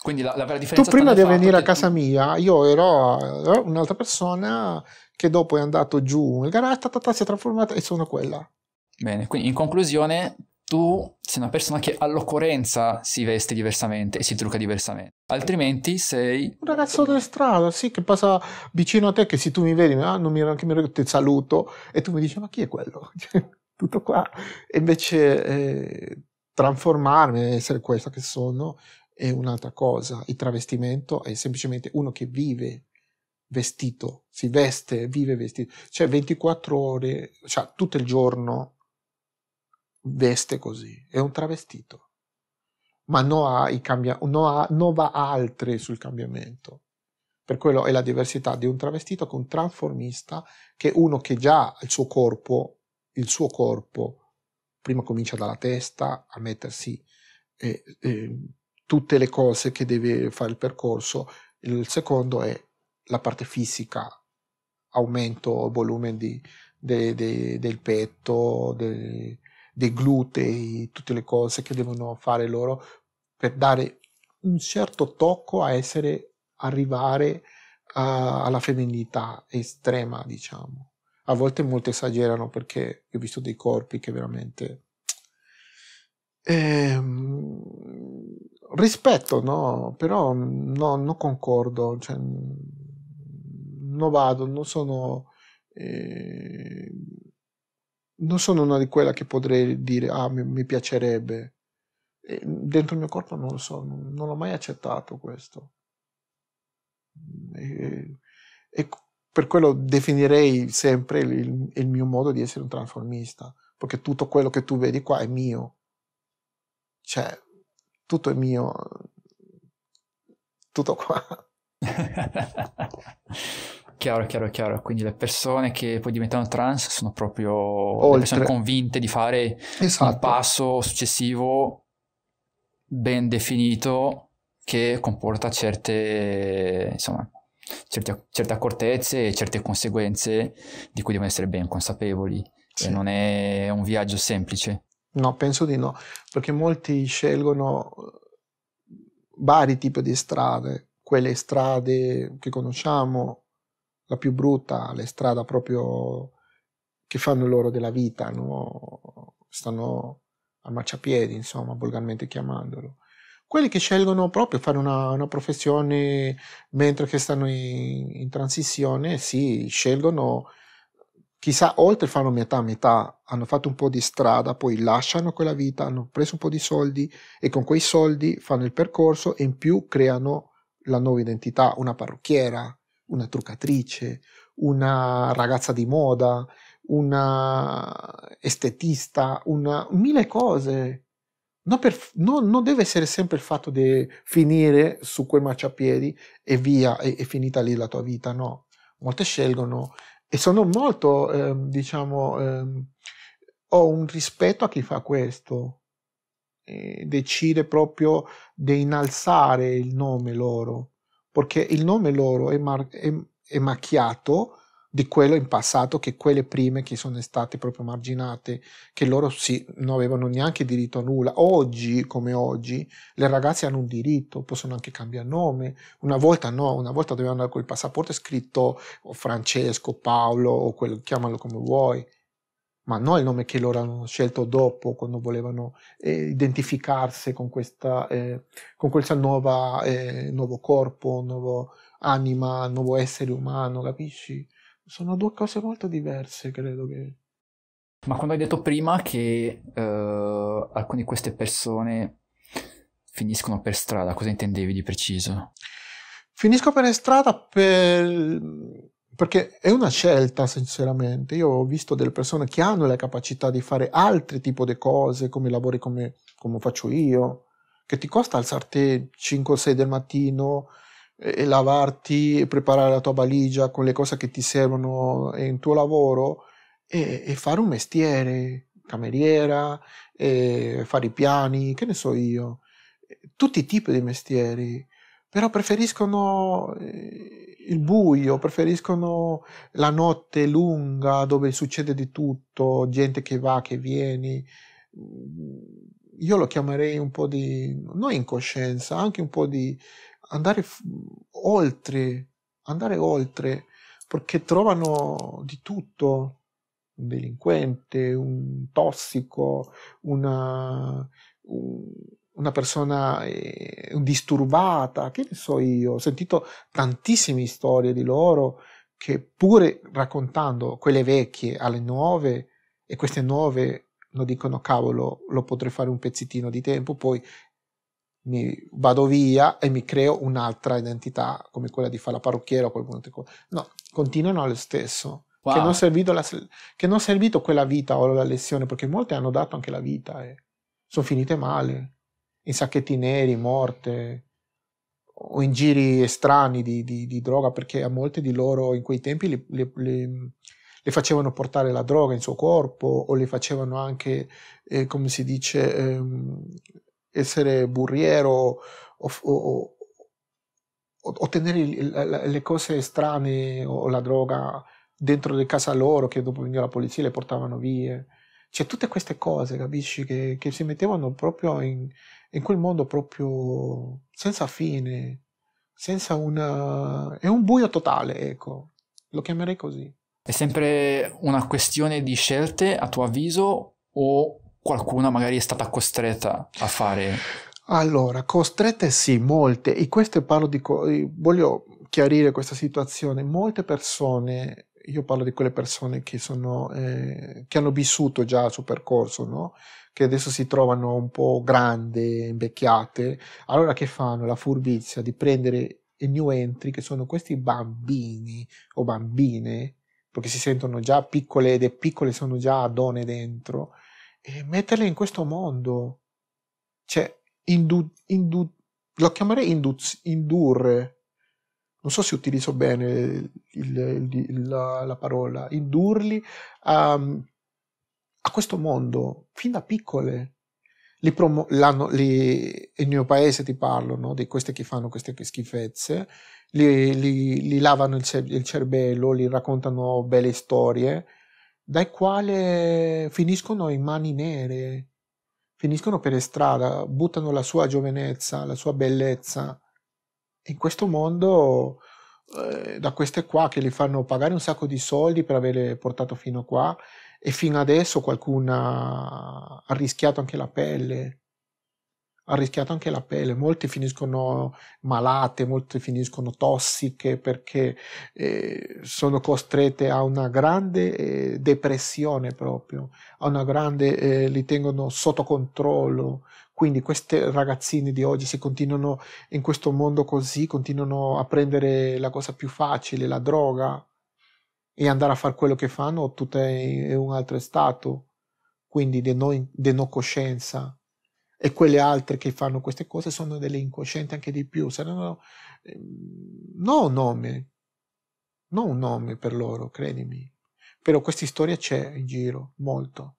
Quindi la, la vera differenza... Tu prima di venire a casa tu... mia, io ero un'altra persona che dopo è andato giù nel garage, si è trasformata e sono quella. Bene, quindi in conclusione tu sei una persona che all'occorrenza si veste diversamente e si trucca diversamente. Altrimenti sei... Un ragazzo della strada, sì, che passa vicino a te, che se tu mi vedi, ah, non mi neanche mi ti saluto, e tu mi dici, ma chi è quello? Tutto qua. E invece eh, trasformarmi, essere questa che sono, è un'altra cosa. Il travestimento è semplicemente uno che vive vestito, si veste, vive vestito. Cioè 24 ore, cioè tutto il giorno veste così, è un travestito, ma non ha, i cambia- non ha, non va altri sul cambiamento. Per quello è la diversità di un travestito con un transformista, che è uno che già il suo corpo, il suo corpo, prima comincia dalla testa a mettersi eh, eh, tutte le cose che deve fare il percorso, il secondo è la parte fisica, aumento, volume di, de, de, del petto, de, dei glutei, tutte le cose che devono fare loro per dare un certo tocco a essere, arrivare a, alla femminilità estrema, diciamo. A volte molte esagerano perché ho visto dei corpi che veramente... Ehm, rispetto, no, però no, non concordo, cioè, non vado, non sono... Eh, non sono una di quelle che potrei dire, ah, mi, mi piacerebbe. E dentro il mio corpo non lo so, non, non l'ho mai accettato questo. E, e per quello definirei sempre il, il, mio modo di essere un transformista, perché tutto quello che tu vedi qua è mio. Cioè, tutto è mio. Tutto qua. Chiaro, chiaro, chiaro. Quindi le persone che poi diventano trans sono proprio Oltre. persone convinte di fare esatto. un passo successivo ben definito che comporta certe, insomma, certe, certe accortezze e certe conseguenze di cui devono essere ben consapevoli. Sì. non è un viaggio semplice. No, penso di no, perché molti scelgono vari tipi di strade, quelle strade che conosciamo, la più brutta, le strade proprio che fanno loro della vita, no? stanno a marciapiedi, insomma, volgarmente chiamandolo. Quelli che scelgono proprio fare una, una professione mentre che stanno in, in transizione, sì, scelgono, chissà, oltre fanno metà metà, hanno fatto un po' di strada, poi lasciano quella vita, hanno preso un po' di soldi e con quei soldi fanno il percorso e in più creano la nuova identità, una parrucchiera, una truccatrice, una ragazza di moda, una estetista, una, mille cose. Non, per, no, non, deve essere sempre il fatto di finire su quei marciapiedi e via, è, finita lì la tua vita, no. Molte scelgono e sono molto, eh, diciamo, eh, ho un rispetto a chi fa questo, eh, decide proprio di innalzare il nome loro perché il nome loro è, mar- è, è macchiato di quello in passato che quelle prime che sono state proprio marginate, che loro sì, non avevano neanche diritto a nulla. Oggi, come oggi, le ragazze hanno un diritto, possono anche cambiare nome. Una volta no, una volta dovevano andare con il passaporto scritto Francesco, Paolo o quello, chiamalo come vuoi ma non il nome che loro hanno scelto dopo quando volevano eh, identificarsi con, questa, eh, con questa nuova, eh, nuovo corpo, nuovo anima, nuovo essere umano, capisci? Sono due cose molto diverse, credo che... Ma quando hai detto prima che eh, alcune di queste persone finiscono per strada, cosa intendevi di preciso? Finisco per strada per perché è una scelta sinceramente. Io ho visto delle persone che hanno la capacità di fare altri tipi di cose, come lavori come, come faccio io, che ti costa alzarti 5 o 6 del mattino e lavarti e preparare la tua valigia con le cose che ti servono in tuo lavoro e, e fare un mestiere, cameriera, fare i piani, che ne so io, tutti i tipi di mestieri, però preferiscono eh, il buio, preferiscono la notte lunga dove succede di tutto, gente che va, che viene. Mm, io lo chiamerei un po' di, non incoscienza, anche un po' di andare oltre, andare oltre, perché trovano di tutto, un delinquente, un tossico, una... Un, una persona eh, disturbata, che ne so io, ho sentito tantissime storie di loro che pure raccontando quelle vecchie alle nuove e queste nuove non dicono cavolo, lo potrei fare un pezzettino di tempo, poi mi vado via e mi creo un'altra identità come quella di fare la parrucchiera o qualcuno tipo. No, continuano lo stesso. Wow. Che, non la, che non è servito quella vita o la lezione, perché molte hanno dato anche la vita e eh. sono finite male in sacchetti neri, morte o in giri strani di, di, di, droga, perché a molte di loro in quei tempi le, le, le, le, facevano portare la droga in suo corpo o le facevano anche, eh, come si dice, ehm, essere burriero o, o, o, o tenere le cose strane o la droga dentro di casa loro, che dopo veniva la polizia e le portavano via. C'è cioè, tutte queste cose, capisci, che, che si mettevano proprio in, in quel mondo proprio senza fine, senza una... è un buio totale, ecco, lo chiamerei così. È sempre una questione di scelte, a tuo avviso, o qualcuna magari è stata costretta a fare? Allora, costrette sì, molte, e questo parlo di... Co- voglio chiarire questa situazione, molte persone io parlo di quelle persone che, sono, eh, che, hanno vissuto già il suo percorso, no? che adesso si trovano un po' grandi, invecchiate, allora che fanno la furbizia di prendere i new entry, che sono questi bambini o bambine, perché si sentono già piccole ed è piccole sono già donne dentro, e metterle in questo mondo. Cioè, indu, indu, lo chiamerei induz, indurre. Non so se utilizzo bene il, il, il, la, la, parola, indurli a um, a questo mondo fin da piccole. Li promo- li, il mio paese ti parlo no? di queste che fanno queste schifezze, li, li, li lavano il, cer- il cervello, li raccontano belle storie, dai quali finiscono in mani nere, finiscono per strada, buttano la sua giovinezza, la sua bellezza. In questo mondo eh, da queste qua che li fanno pagare un sacco di soldi per averle portato fino qua e fino adesso qualcuno ha rischiato anche la pelle, ha rischiato anche la pelle, molte finiscono malate, molte finiscono tossiche perché eh, sono costrette a una grande eh, depressione proprio, a una grande, eh, li tengono sotto controllo. Quindi queste ragazzine di oggi se continuano in questo mondo così, continuano a prendere la cosa più facile, la droga, e andare a fare quello che fanno tutte in un altro stato, quindi di non, coscienza. E quelle altre che fanno queste cose sono delle incoscienti anche di più, saranno ehm, no un nome, non un nome per loro, credimi. Però questa storia c'è in giro, molto,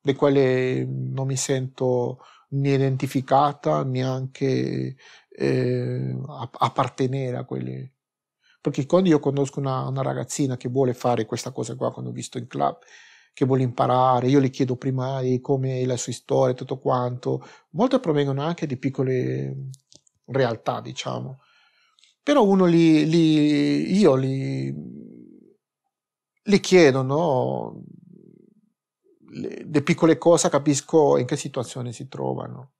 di quale non mi sento né identificata, neanche eh, appartenere a quelle perché quando io conosco una, una ragazzina che vuole fare questa cosa qua, quando ho visto in club, che vuole imparare, io le chiedo prima come è la sua storia, e tutto quanto, molte provengono anche di piccole realtà, diciamo. Però uno li, li io li, li chiedo, no? le, le piccole cose, capisco in che situazione si trovano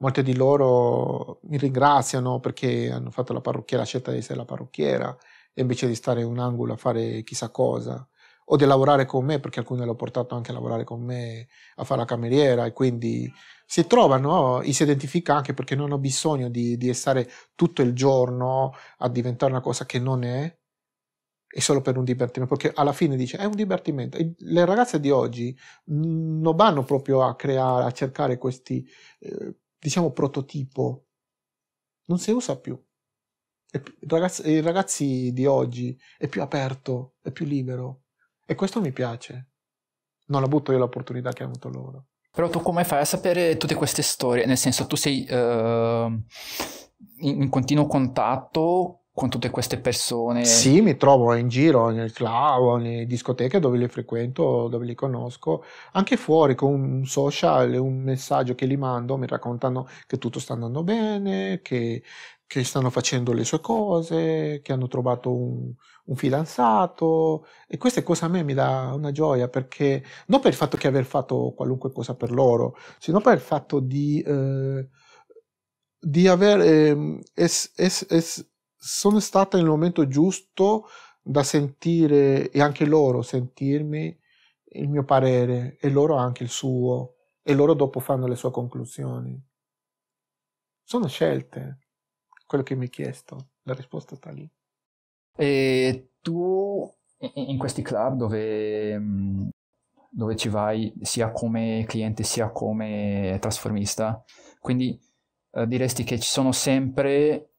molte di loro mi ringraziano perché hanno fatto la parrucchiera, la scelta di essere la parrucchiera invece di stare in un angolo a fare chissà cosa o di lavorare con me perché alcuni l'ho portato anche a lavorare con me a fare la cameriera e quindi si trovano e oh, si identifica anche perché non ho bisogno di, di stare tutto il giorno a diventare una cosa che non è è solo per un divertimento, perché alla fine dice è un divertimento. E le ragazze di oggi non vanno proprio a creare, a cercare questi eh, diciamo, prototipo non si usa più. Il I ragazzi di oggi è più aperto, è più libero e questo mi piace. Non la butto io l'opportunità che hanno avuto loro. Però tu come fai a sapere tutte queste storie? Nel senso, tu sei uh, in, in, continuo contatto con tutte queste persone? Sì, mi trovo in giro nel club, nelle discoteche dove le frequento, dove li conosco, anche fuori con un social, un messaggio che li mando, mi raccontano che tutto sta andando bene, che, che stanno facendo le sue cose, che hanno trovato un, un fidanzato e questa cosa a me mi dà una gioia perché non per il fatto che aver fatto qualunque cosa per loro, sino per il fatto di... Eh, di aver eh, es, es, es, sono stata nel momento giusto da sentire e anche loro sentirmi il mio parere e loro anche il suo e loro dopo fanno le sue conclusioni. Sono scelte, quello che mi hai chiesto, la risposta sta lì. E tu in questi club dove, dove ci vai sia come cliente sia come trasformista, quindi eh, diresti che ci sono sempre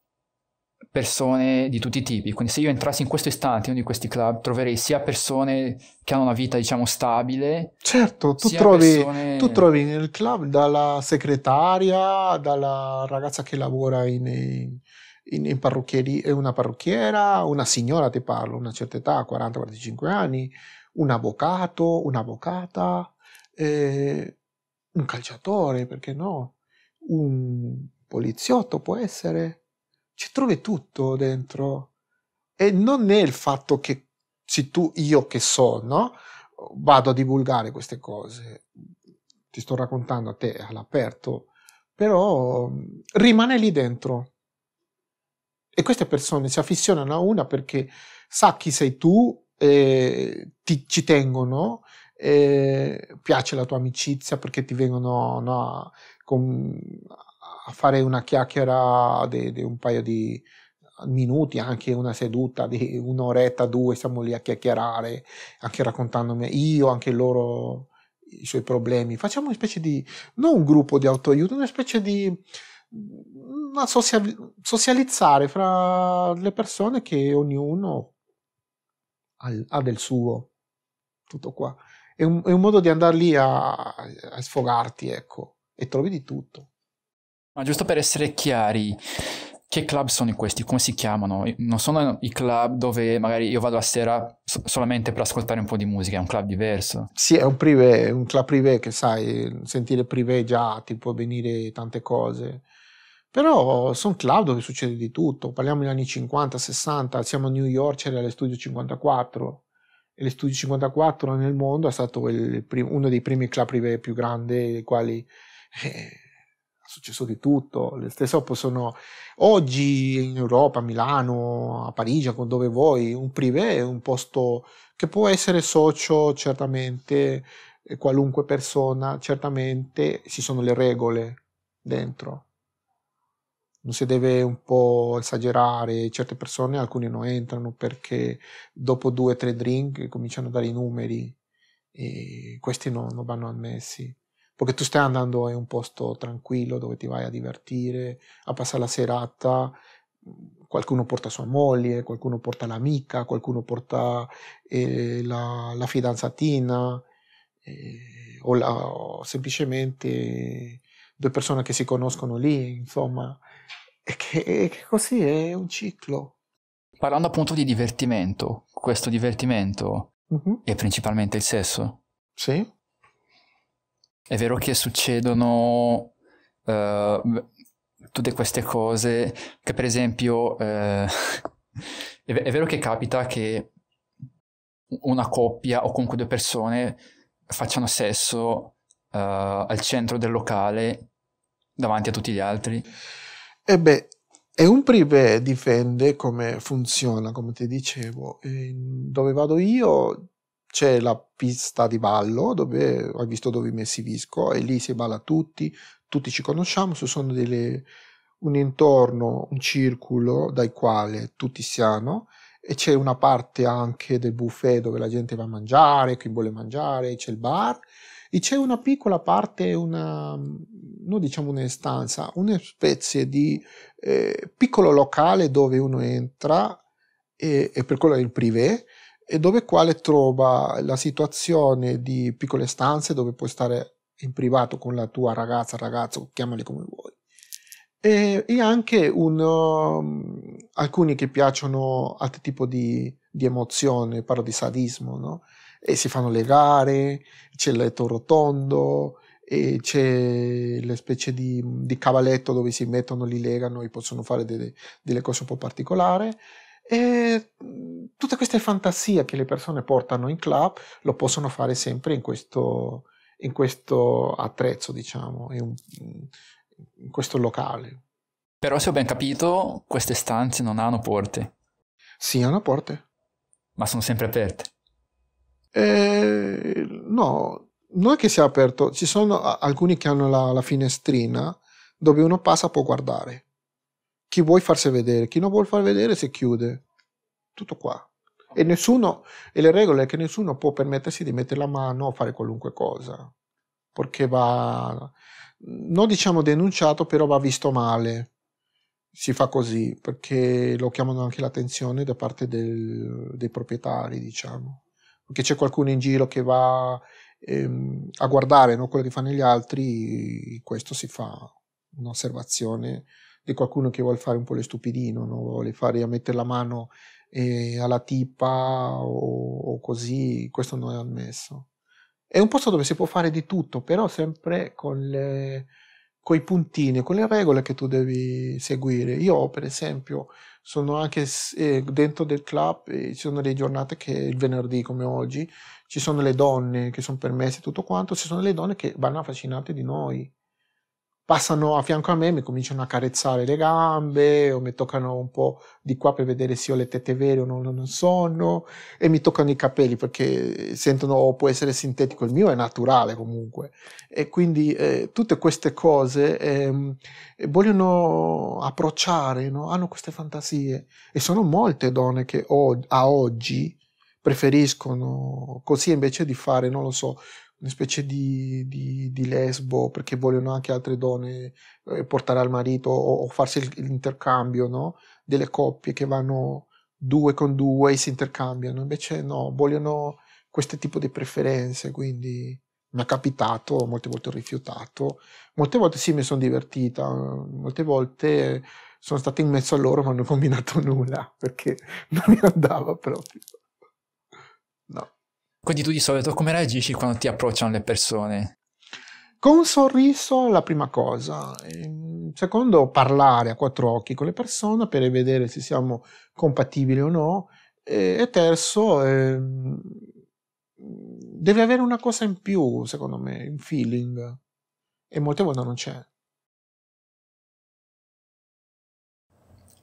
persone di tutti i tipi. Quindi se io entrassi in questo istante in uno di questi club, troverei sia persone che hanno una vita, diciamo, stabile. Certo, tu, trovi, persone... tu trovi, nel club dalla segretaria, dalla ragazza che lavora in, in, in parrucchieria, una parrucchiera, una signora, ti parlo, una certa età, 40-45 anni, un avvocato, un'avvocata, eh, un calciatore, perché no? Un poliziotto può essere ci trovi tutto dentro. E non è il fatto che se tu, io che sono, vado a divulgare queste cose, ti sto raccontando a te all'aperto, però mm, rimane lì dentro. E queste persone si affissionano a una perché sa chi sei tu, eh, ti, ci tengono, eh, piace la tua amicizia perché ti vengono no, con, fare una chiacchiera di un paio di minuti, anche una seduta di un'oretta, due, siamo lì a chiacchierare, anche raccontandomi io, anche loro i suoi problemi. Facciamo una specie di, non un gruppo di autoaiuto, una specie di una socializzare fra le persone che ognuno ha del suo. Tutto qua. È un, è un modo di andare lì a, a sfogarti, ecco, e trovi di tutto. Ma giusto per essere chiari, che club sono questi? Come si chiamano? Non sono i club dove magari io vado a sera solamente per ascoltare un po' di musica, è un club diverso. Sì, è un, privé, un club privé che sai, sentire privé già ti può venire tante cose. Però sono club dove succede di tutto. Parliamo degli anni 50, 60, siamo a New York, c'era Studio 54. E Studio 54 nel mondo è stato il, uno dei primi club privé più grandi, dei quali... Eh, successo di tutto, le stesse possono oggi in Europa, a Milano, a Parigi, dove vuoi, un privé è un posto che può essere socio certamente eh, qualunque persona, certamente ci sono le regole dentro. Non si deve un po' esagerare, certe persone, alcune non entrano perché dopo due o tre drink cominciano a dare i numeri e questi no, non vanno ammessi perché tu stai andando in un posto tranquillo dove ti vai a divertire, a passare la serata, qualcuno porta sua moglie, qualcuno porta l'amica, qualcuno porta eh, la, la, fidanzatina eh, o, la, o, semplicemente due persone che si conoscono lì, insomma, è che, è che così è un ciclo. Parlando appunto di divertimento, questo divertimento uh-huh. è principalmente il sesso? Sì. È vero che succedono uh, tutte queste cose, che per esempio uh, è, vero che capita che una coppia o comunque due persone facciano sesso uh, al centro del locale davanti a tutti gli altri. E beh, è un prive dipende come funziona, come ti dicevo. E dove vado io c'è la pista di ballo dove hai visto dove messi Visco e lì si balla tutti, tutti ci conosciamo, ci sono delle, un intorno, un circolo dal quale tutti siano e c'è una parte anche del buffet dove la gente va a mangiare, chi vuole mangiare, c'è il bar e c'è una piccola parte, una, non diciamo una stanza, una specie di eh, piccolo locale dove uno entra e, e per quello è il privé e dove quale trova la situazione di piccole stanze dove puoi stare in privato con la tua ragazza, ragazzo, chiamali come vuoi. E, e anche un, um, alcuni che piacciono altri tipi di, di emozione, parlo di sadismo, no? E si fanno le gare, c'è il letto rotondo, c'è le specie di, di, cavalletto dove si mettono, li legano e possono fare delle, delle cose un po' particolari. E tutte queste fantasie che le persone portano in club lo possono fare sempre in questo, in questo attrezzo, diciamo, in, in questo locale. Però se ho ben capito, queste stanze non hanno porte. Sì, hanno porte. Ma sono sempre aperte. Eh, no, non è che sia aperto, ci sono alcuni che hanno la, la, finestrina dove uno passa può guardare chi vuoi farsi vedere, chi non vuol far vedere si chiude. Tutto qua. E, nessuno, e le regole è che nessuno può permettersi di mettere la mano a fare qualunque cosa, perché va, non diciamo denunciato, però va visto male. Si fa così, perché lo chiamano anche l'attenzione da parte del, dei proprietari, diciamo. Perché c'è qualcuno in giro che va ehm, a guardare no? quello che fanno gli altri, questo si fa un'osservazione di qualcuno che vuole fare un po' le stupidino, no? vuole fare a mettere la mano eh, alla tipa o, o, così, questo non è ammesso. È un posto dove si può fare di tutto, però sempre con le, i puntini, con le regole che tu devi seguire. Io, per esempio, sono anche eh, dentro del club, eh, ci sono delle giornate che il venerdì come oggi, ci sono le donne che sono permesse tutto quanto, ci sono le donne che vanno affascinate di noi passano a fianco a me, mi cominciano a carezzare le gambe o mi toccano un po' di qua per vedere se ho le tette vere o non, non sono e mi toccano i capelli perché sentono o può essere sintetico, il mio è naturale comunque e quindi eh, tutte queste cose eh, vogliono approcciare, no? hanno queste fantasie e sono molte donne che o- a oggi preferiscono così invece di fare, non lo so, una specie di, di, di, lesbo perché vogliono anche altre donne eh, portare al marito o, o farsi l'intercambio no? delle coppie che vanno due con due e si intercambiano invece no, vogliono questo tipo di preferenze quindi mi è capitato, molte volte ho rifiutato molte volte sì mi sono divertita molte volte sono stato in mezzo a loro ma non ho combinato nulla perché non mi andava proprio quindi tu di solito come reagisci quando ti approcciano le persone? Con un sorriso la prima cosa, ehm, secondo parlare a quattro occhi con le persone per vedere se siamo compatibili o no eh, e, terzo ehm, deve avere una cosa in più, secondo me, un feeling e molte volte non c'è.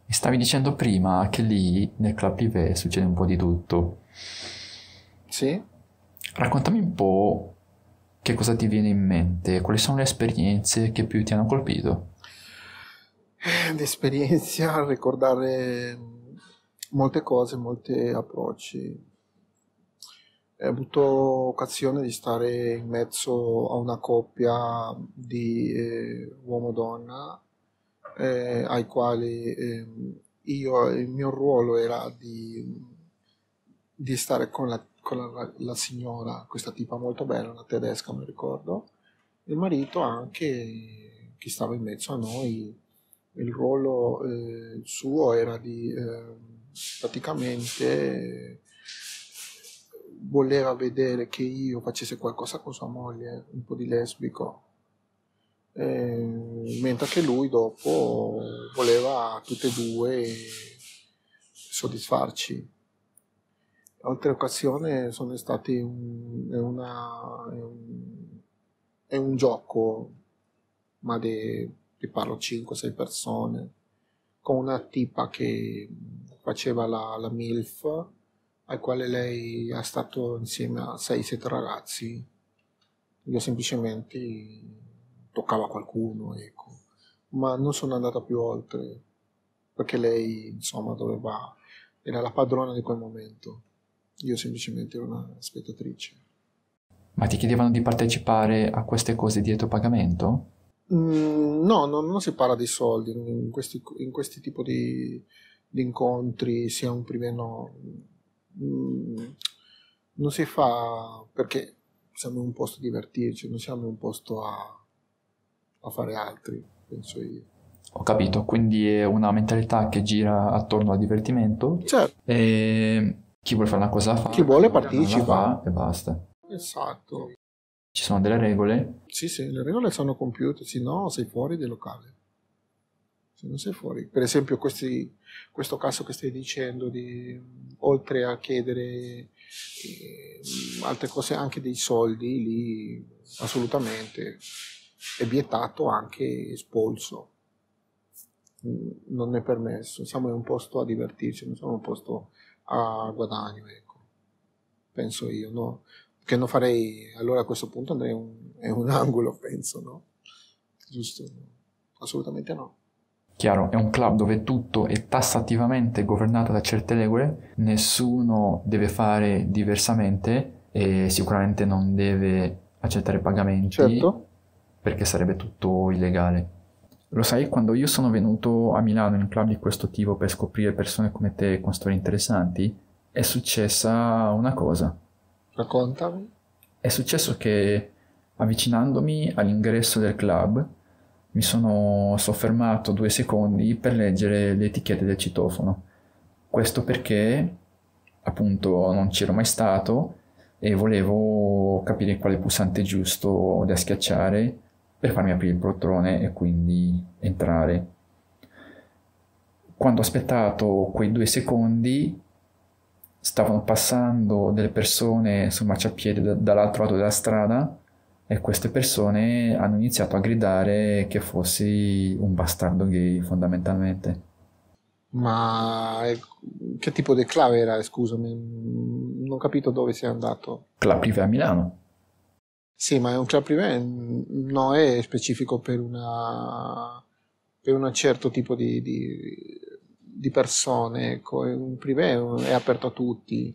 Mi stavi dicendo prima che lì nel club privé succede un po' di tutto. Sì. Raccontami un po' che cosa ti viene in mente, quali sono le esperienze che più ti hanno colpito. Eh, l'esperienza, ricordare molte cose, molti approcci. Ho avuto occasione di stare in mezzo a una coppia di eh, uomo-donna eh, ai quali eh, io, il mio ruolo era di, di stare con la la, la signora, questa tipa molto bella, una tedesca, mi ricordo, e il marito anche, che stava in mezzo a noi, il ruolo eh, suo era di eh, praticamente voleva vedere che io facesse qualcosa con sua moglie, un po' di lesbico, eh, mentre che lui dopo voleva tutte e due eh, soddisfarci altre occasioni sono stati un, è, una, è, un, è un gioco, ma di, ti parlo 5-6 persone, con una tipa che faceva la, la MILF, al quale lei è stato insieme a 6-7 ragazzi. Io semplicemente toccavo a qualcuno, ecco. ma non sono andato più oltre, perché lei insomma doveva, era la padrona di quel momento io semplicemente ero una spettatrice. Ma ti chiedevano di partecipare a queste cose dietro pagamento? Mm, no, non, non, si parla di soldi in questi, in questi tipi di, di, incontri, sia un primo no. Mm, non si fa perché siamo in un posto a divertirci, non siamo in un posto a, a fare altri, penso io. Ho capito, quindi è una mentalità che gira attorno al divertimento. Certo. E chi vuole fare una cosa fa, chi vuole partecipa e basta. Esatto. Ci sono delle regole? Sì, sì, le regole sono compiute, se no sei fuori del locale. Se non sei fuori, per esempio questi, questo caso che stai dicendo, di, oltre a chiedere eh, altre cose, anche dei soldi, lì assolutamente è vietato anche espolso. Mm, non è permesso, siamo in un posto a divertirci, non siamo in un posto a guadagno, ecco. penso io, no? Che non farei, allora a questo punto andrei un, è un angolo, penso, no? Giusto? Assolutamente no. Chiaro, è un club dove tutto è tassativamente governato da certe regole, nessuno deve fare diversamente e sicuramente non deve accettare pagamenti certo. perché sarebbe tutto illegale. Lo sai, quando io sono venuto a Milano in un club di questo tipo per scoprire persone come te con storie interessanti, è successa una cosa. Raccontami. È successo che avvicinandomi all'ingresso del club mi sono soffermato due secondi per leggere le etichette del citofono. Questo perché appunto non c'ero mai stato e volevo capire quale pulsante giusto da schiacciare per farmi aprire il poltrone e quindi entrare. Quando ho aspettato quei due secondi, stavano passando delle persone sul marciapiede da, dall'altro lato della strada e queste persone hanno iniziato a gridare che fossi un bastardo gay fondamentalmente. Ma eh, che tipo di clave era, scusami, non ho capito dove sei andato. Clave a Milano. Sì, ma è un chaplin cioè, non è specifico per, una, per un certo tipo di, di, di persone, ecco. un privé è aperto a tutti.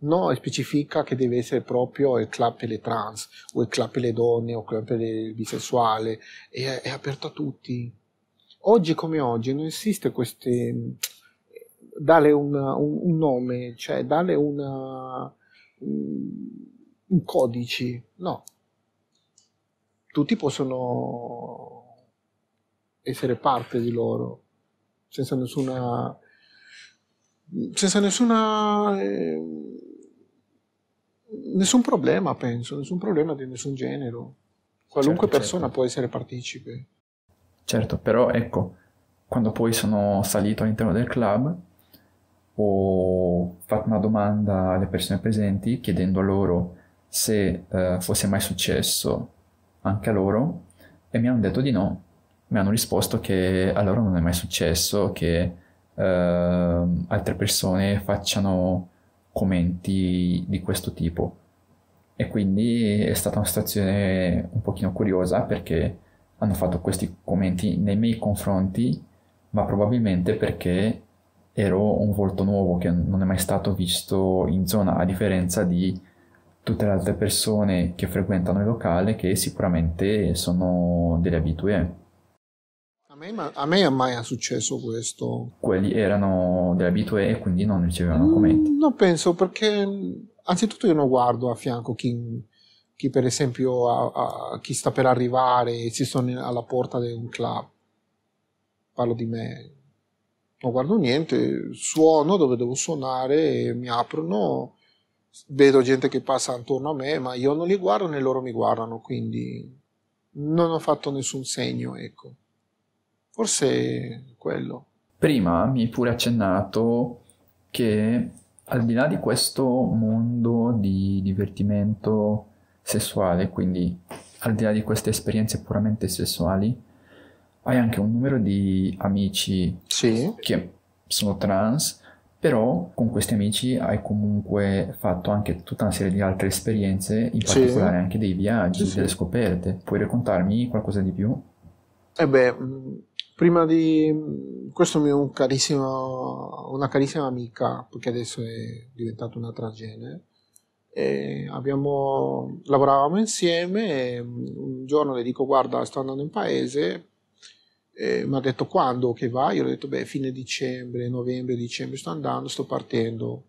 No, specifica che deve essere proprio il club per le trans, o il club per le donne, o il club per il bisessuale. è, è aperto a tutti. Oggi come oggi non esiste queste... dare un, un, nome, cioè dare una... Un, codici, no. Tutti possono essere parte di loro, senza nessuna... senza nessuna... Ehm, nessun problema, penso, nessun problema di nessun genere. Qualunque certo, persona certo. può essere partecipe. Certo, però ecco, quando poi sono salito all'interno del club ho fatto una domanda alle persone presenti chiedendo loro se eh, fosse mai successo anche a loro e mi hanno detto di no, mi hanno risposto che a loro non è mai successo che eh, altre persone facciano commenti di questo tipo e quindi è stata una situazione un pochino curiosa perché hanno fatto questi commenti nei miei confronti ma probabilmente perché ero un volto nuovo che non è mai stato visto in zona a differenza di tutte le altre persone che frequentano il locale che sicuramente sono delle abitudini. A me, è mai successo questo. Quelli erano delle abitudini e quindi non ricevevano mm, commenti. non penso perché anzitutto io non guardo a fianco chi, chi per esempio a, a, chi sta per arrivare, e si sono alla porta di un club. Parlo di me. Non guardo niente, suono dove devo suonare, mi aprono vedo gente che passa intorno a me, ma io non li guardo né loro mi guardano, quindi non ho fatto nessun segno, ecco. Forse quello. Prima mi hai pure accennato che al di là di questo mondo di divertimento sessuale, quindi al di là di queste esperienze puramente sessuali, hai anche un numero di amici sì. che sono trans però con questi amici hai comunque fatto anche tutta una serie di altre esperienze, in particolare sì. anche dei viaggi, sì. delle scoperte. Puoi raccontarmi qualcosa di più? Eh beh, mm, prima di... Mm, questo è carissimo, una carissima amica, perché adesso è diventata una transgene, abbiamo, lavoravamo insieme e mm, un giorno le dico guarda sto andando in paese eh, mi ha detto quando che vai? Io gli ho detto beh fine dicembre, novembre, dicembre sto andando, sto partendo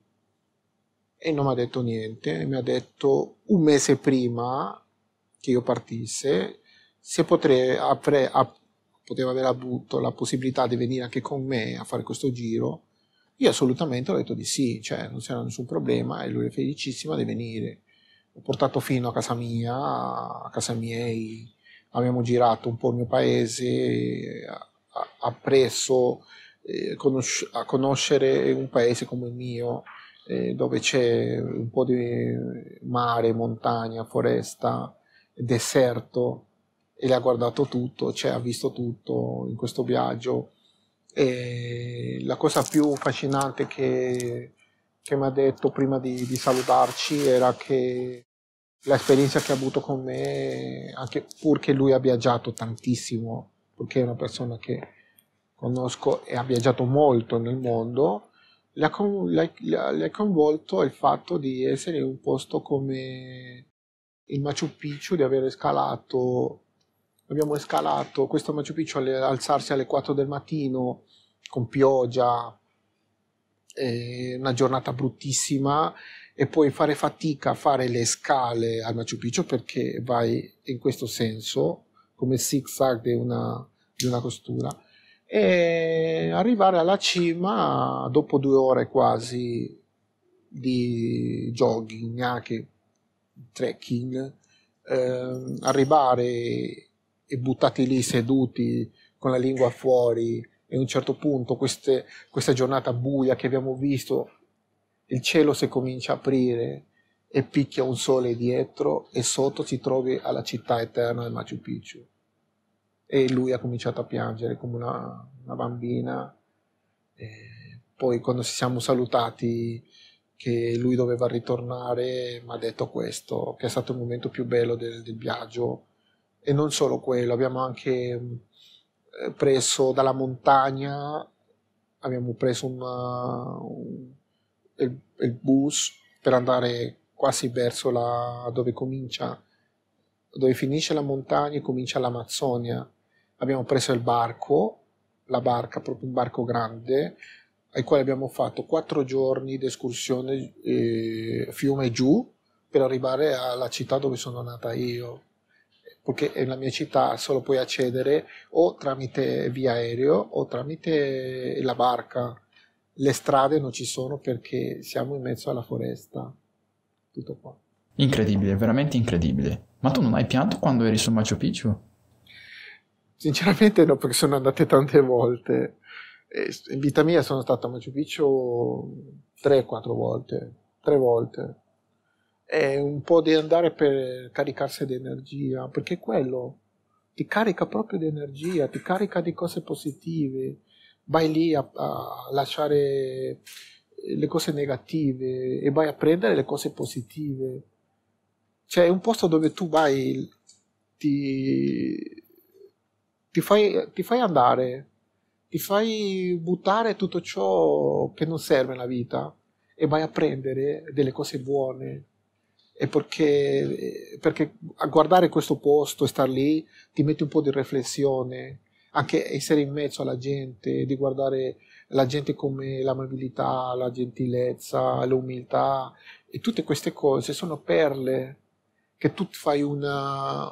e non mi ha detto niente, mi ha detto un mese prima che io partisse se potrei, apre, ap, poteva aver avuto la possibilità di venire anche con me a fare questo giro io assolutamente ho detto di sì, cioè non c'era nessun problema e lui è felicissimo di venire. Ho portato fino a casa mia, a casa miei, abbiamo girato un po' il mio paese, eh, ha appreso eh, a conoscere un paese come il mio, eh, dove c'è un po' di mare, montagna, foresta, deserto, e le ha guardato tutto, cioè ha visto tutto in questo viaggio. E la cosa più affascinante che, che mi ha detto prima di, di salutarci era che l'esperienza che ha avuto con me, anche purché lui ha viaggiato tantissimo, perché è una persona che conosco e ha viaggiato molto nel mondo, le ha coinvolto il fatto di essere in un posto come il Machu Picchu, di aver scalato, abbiamo scalato questo Machu Picchu alzarsi alle 4 del mattino con pioggia, eh, una giornata bruttissima e puoi fare fatica a fare le scale al Machu Picchu perché vai in questo senso, come zigzag di una, di una costura, e arrivare alla cima dopo due ore quasi di jogging, neanche trekking, eh, arrivare e buttati lì seduti con la lingua fuori e a un certo punto queste, questa giornata buia che abbiamo visto il cielo si comincia a aprire e picchia un sole dietro e sotto si trovi alla città eterna del Machu Picchu. E lui ha cominciato a piangere come una, una bambina. E poi quando ci siamo salutati che lui doveva ritornare mi ha detto questo, che è stato il momento più bello del, del viaggio. E non solo quello, abbiamo anche mm, eh, preso dalla montagna, abbiamo preso una, un uh, il, il bus per andare quasi verso la, dove comincia, dove finisce la montagna e comincia l'Amazzonia. Abbiamo preso il barco, la barca, proprio un barco grande, ai quali abbiamo fatto quattro giorni di escursione eh, fiume giù per arrivare alla città dove sono nata io, perché nella mia città solo puoi accedere o tramite via aereo o tramite la barca le strade non ci sono perché siamo in mezzo alla foresta. Tutto qua. Incredibile, veramente incredibile. Ma tu non hai pianto quando eri su Machu Picchu? Sinceramente no, perché sono andate tante volte. In vita mia sono stato a Machu Picchu 3-4 volte, 3 volte. È un po' di andare per caricarsi di energia, perché quello ti carica proprio di energia, ti carica di cose positive vai lì a, a lasciare le cose negative e vai a prendere le cose positive. Cioè è un posto dove tu vai, ti, ti, fai, ti fai andare, ti fai buttare tutto ciò che non serve nella vita e vai a prendere delle cose buone. E perché, perché a guardare questo posto e star lì ti metti un po' di riflessione anche essere in mezzo alla gente, di guardare la gente come l'amabilità, la gentilezza, l'umiltà e tutte queste cose sono perle che tu fai una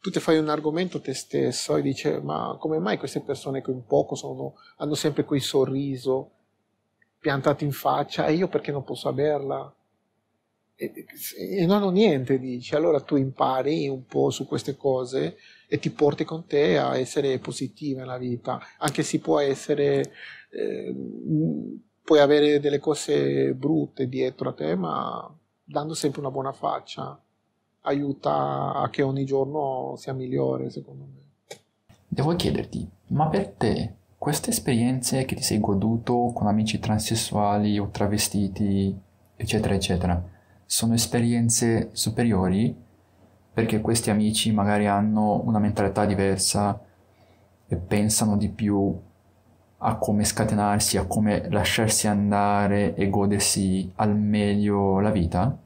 tu ti fai un argomento te stesso e dici ma come mai queste persone che un poco sono, hanno sempre quel sorriso piantato in faccia e io perché non posso averla? E, e non ho niente, dici. Allora tu impari un po' su queste cose e ti porti con te a essere positiva nella vita, anche se può essere, eh, puoi avere delle cose brutte dietro a te, ma dando sempre una buona faccia aiuta a che ogni giorno sia migliore, secondo me. Devo chiederti, ma per te queste esperienze che ti sei goduto con amici transessuali o travestiti, eccetera, eccetera, sono esperienze superiori? perché questi amici magari hanno una mentalità diversa e pensano di più a come scatenarsi, a come lasciarsi andare e godersi al meglio la vita.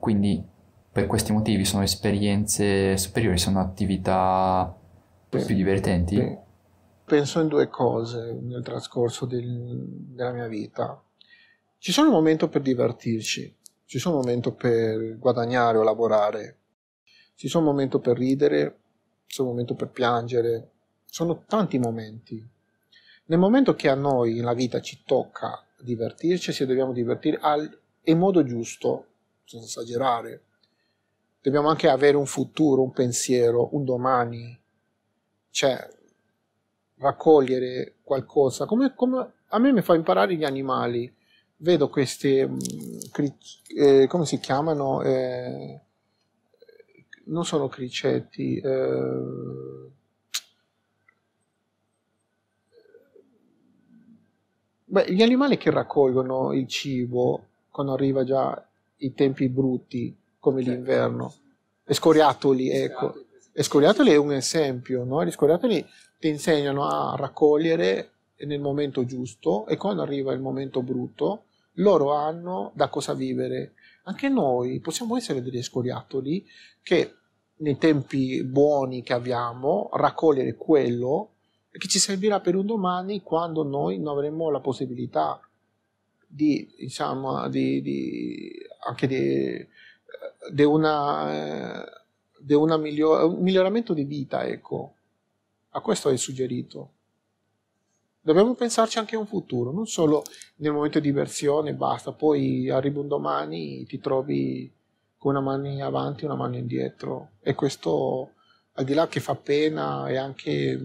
Quindi per questi motivi sono esperienze superiori, sono attività P- più divertenti. penso in due cose nel trascorso del, della mia vita. Ci sono momenti per divertirci, ci sono momenti per guadagnare o lavorare, ci sono momenti per ridere, ci sono momenti per piangere, sono tanti momenti. Nel momento che a noi nella vita ci tocca divertirci, se dobbiamo divertire al, in modo giusto, senza esagerare, dobbiamo anche avere un futuro, un pensiero, un domani, cioè raccogliere qualcosa. Come, come, a me mi fa imparare gli animali. Vedo queste, mm, eh, come si chiamano? Eh, non sono cricetti, eh, beh, gli animali che raccolgono il cibo quando arriva già i tempi brutti come l'inverno, e escoriatoli, ecco, E escoriatoli è un esempio, no? gli scoriatoli ti insegnano a raccogliere nel momento giusto e quando arriva il momento brutto loro hanno da cosa vivere. Anche noi possiamo essere degli scoriatoli che nei tempi buoni che abbiamo, raccogliere quello che ci servirà per un domani quando noi non avremo la possibilità di, diciamo, di, di anche di, di una, di una miglior, un miglioramento di vita, ecco. A questo è suggerito. Dobbiamo pensarci anche a un futuro, non solo nel momento di diversione, basta, poi arriva un domani, ti trovi con una mano in avanti e una mano indietro. E questo, al di là che fa pena e anche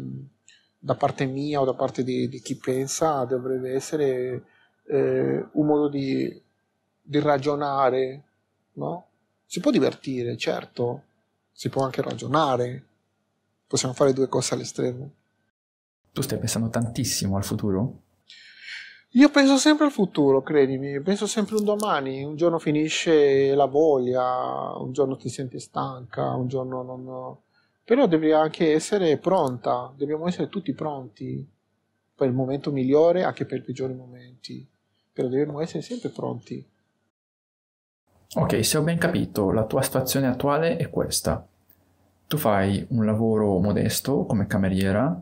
da parte mia o da parte di, di chi pensa, dovrebbe essere eh, un modo di, di ragionare, no? Si può divertire, certo, si può anche ragionare, possiamo fare due cose all'estremo. Tu stai pensando tantissimo al futuro? Io penso sempre al futuro, credimi, penso sempre un domani, un giorno finisce la voglia, un giorno ti senti stanca, un giorno non... Però devi anche essere pronta, dobbiamo essere tutti pronti per il momento migliore, anche per i peggiori momenti, però dobbiamo essere sempre pronti. Ok, se ho ben capito, la tua situazione attuale è questa. Tu fai un lavoro modesto come cameriera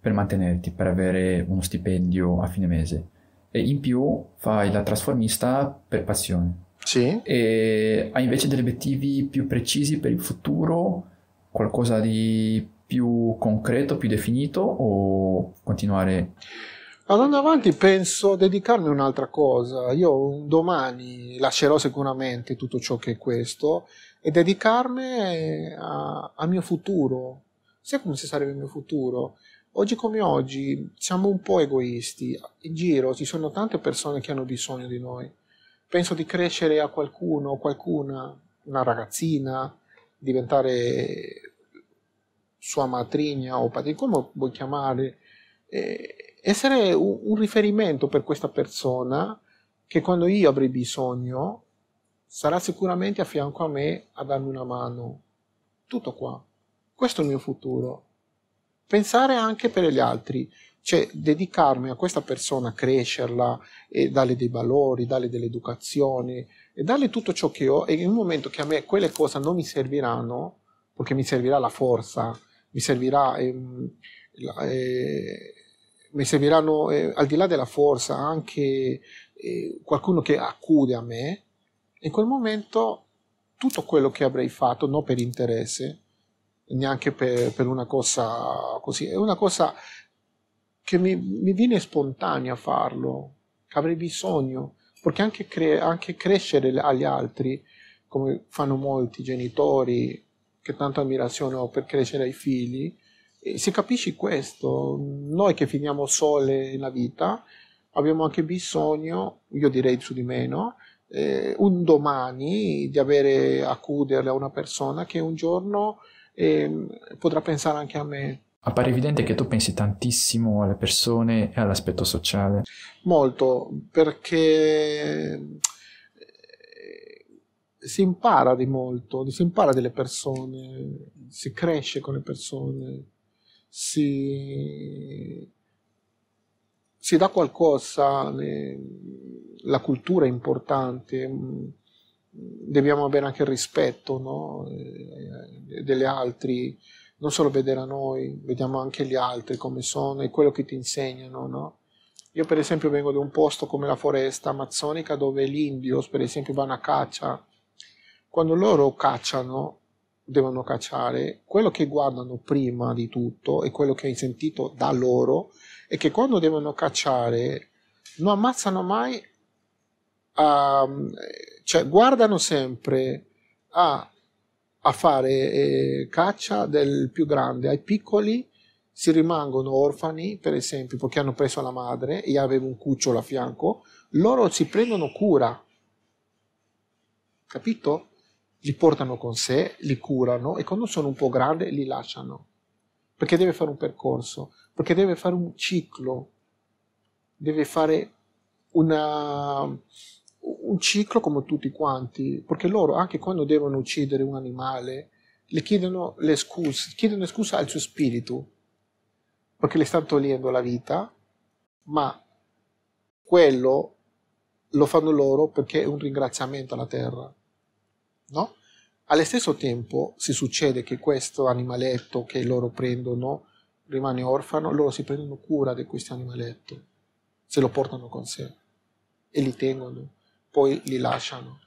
per mantenerti, per avere uno stipendio a fine mese e in più fai la trasformista per passione. Sì. E hai invece degli obiettivi più precisi per il futuro, qualcosa di più concreto, più definito o continuare? Andando avanti penso a dedicarmi a un'altra cosa. Io domani lascerò sicuramente tutto ciò che è questo e dedicarmi al mio futuro. Sai come si sarebbe il mio futuro? Oggi come oggi siamo un po' egoisti, in giro ci sono tante persone che hanno bisogno di noi. Penso di crescere a qualcuno o qualcuna, una ragazzina, diventare sua matrigna o padrino, come vuoi chiamare, eh, essere un, un riferimento per questa persona che quando io avrei bisogno sarà sicuramente a fianco a me a darmi una mano. Tutto qua. Questo è il mio futuro pensare anche per gli altri, cioè dedicarmi a questa persona, crescerla e darle dei valori, darle dell'educazione e darle tutto ciò che ho e in un momento che a me quelle cose non mi serviranno, perché mi servirà la forza, mi servirà... Ehm, eh, mi serviranno eh, al di là della forza anche eh, qualcuno che accude a me in quel momento tutto quello che avrei fatto non per interesse neanche per, per, una cosa così, è una cosa che mi, mi viene spontanea farlo, che avrei bisogno, perché anche, cre- anche crescere agli altri, come fanno molti genitori, che tanto ammirazione ho per crescere ai figli, se capisci questo, noi che finiamo sole nella vita, abbiamo anche bisogno, io direi su di meno, eh, un domani di avere a cudere a una persona che un giorno e mm, potrà pensare anche a me. Appare evidente che tu pensi tantissimo alle persone e all'aspetto sociale. Molto, perché eh, si impara di molto, si impara delle persone, si cresce con le persone, si, si dà qualcosa, la cultura è importante mm, dobbiamo avere anche il rispetto no? Eh, degli altri, non solo vedere a noi, vediamo anche gli altri come sono e quello che ti insegnano. No? Io per esempio vengo da un posto come la foresta amazzonica dove gli indios per esempio vanno a caccia. Quando loro cacciano, devono cacciare, quello che guardano prima di tutto e quello che hai sentito da loro è che quando devono cacciare non ammazzano mai um, cioè, guardano sempre a, a fare eh, caccia del più grande, ai piccoli si rimangono orfani, per esempio, perché hanno preso la madre e aveva un cucciolo a fianco, loro si prendono cura, capito? Li portano con sé, li curano e quando sono un po' grandi li lasciano, perché deve fare un percorso, perché deve fare un ciclo, deve fare una un ciclo come tutti quanti, perché loro anche quando devono uccidere un animale le chiedono le scuse, chiedono scusa al suo spirito, perché le sta togliendo la vita, ma quello lo fanno loro perché è un ringraziamento alla terra. No? Allo stesso tempo si succede che questo animaletto che loro prendono rimane orfano, loro si prendono cura di questo animaletto, se lo portano con sé e li tengono poi li lasciano.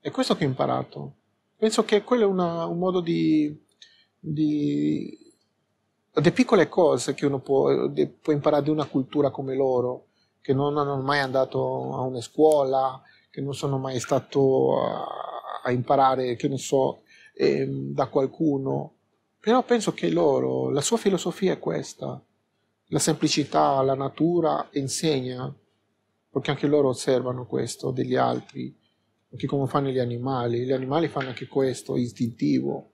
È questo che ho imparato. Penso che quello è una, un modo di, di le piccole cose che uno può, de, può, imparare di una cultura come loro, che non hanno mai andato a una scuola, che non sono mai stato a, a imparare, che ne so, eh, da qualcuno. Però penso che loro, la sua filosofia è questa, la semplicità, la natura insegna perché anche loro osservano questo degli altri, anche come fanno gli animali. Gli animali fanno anche questo, istintivo.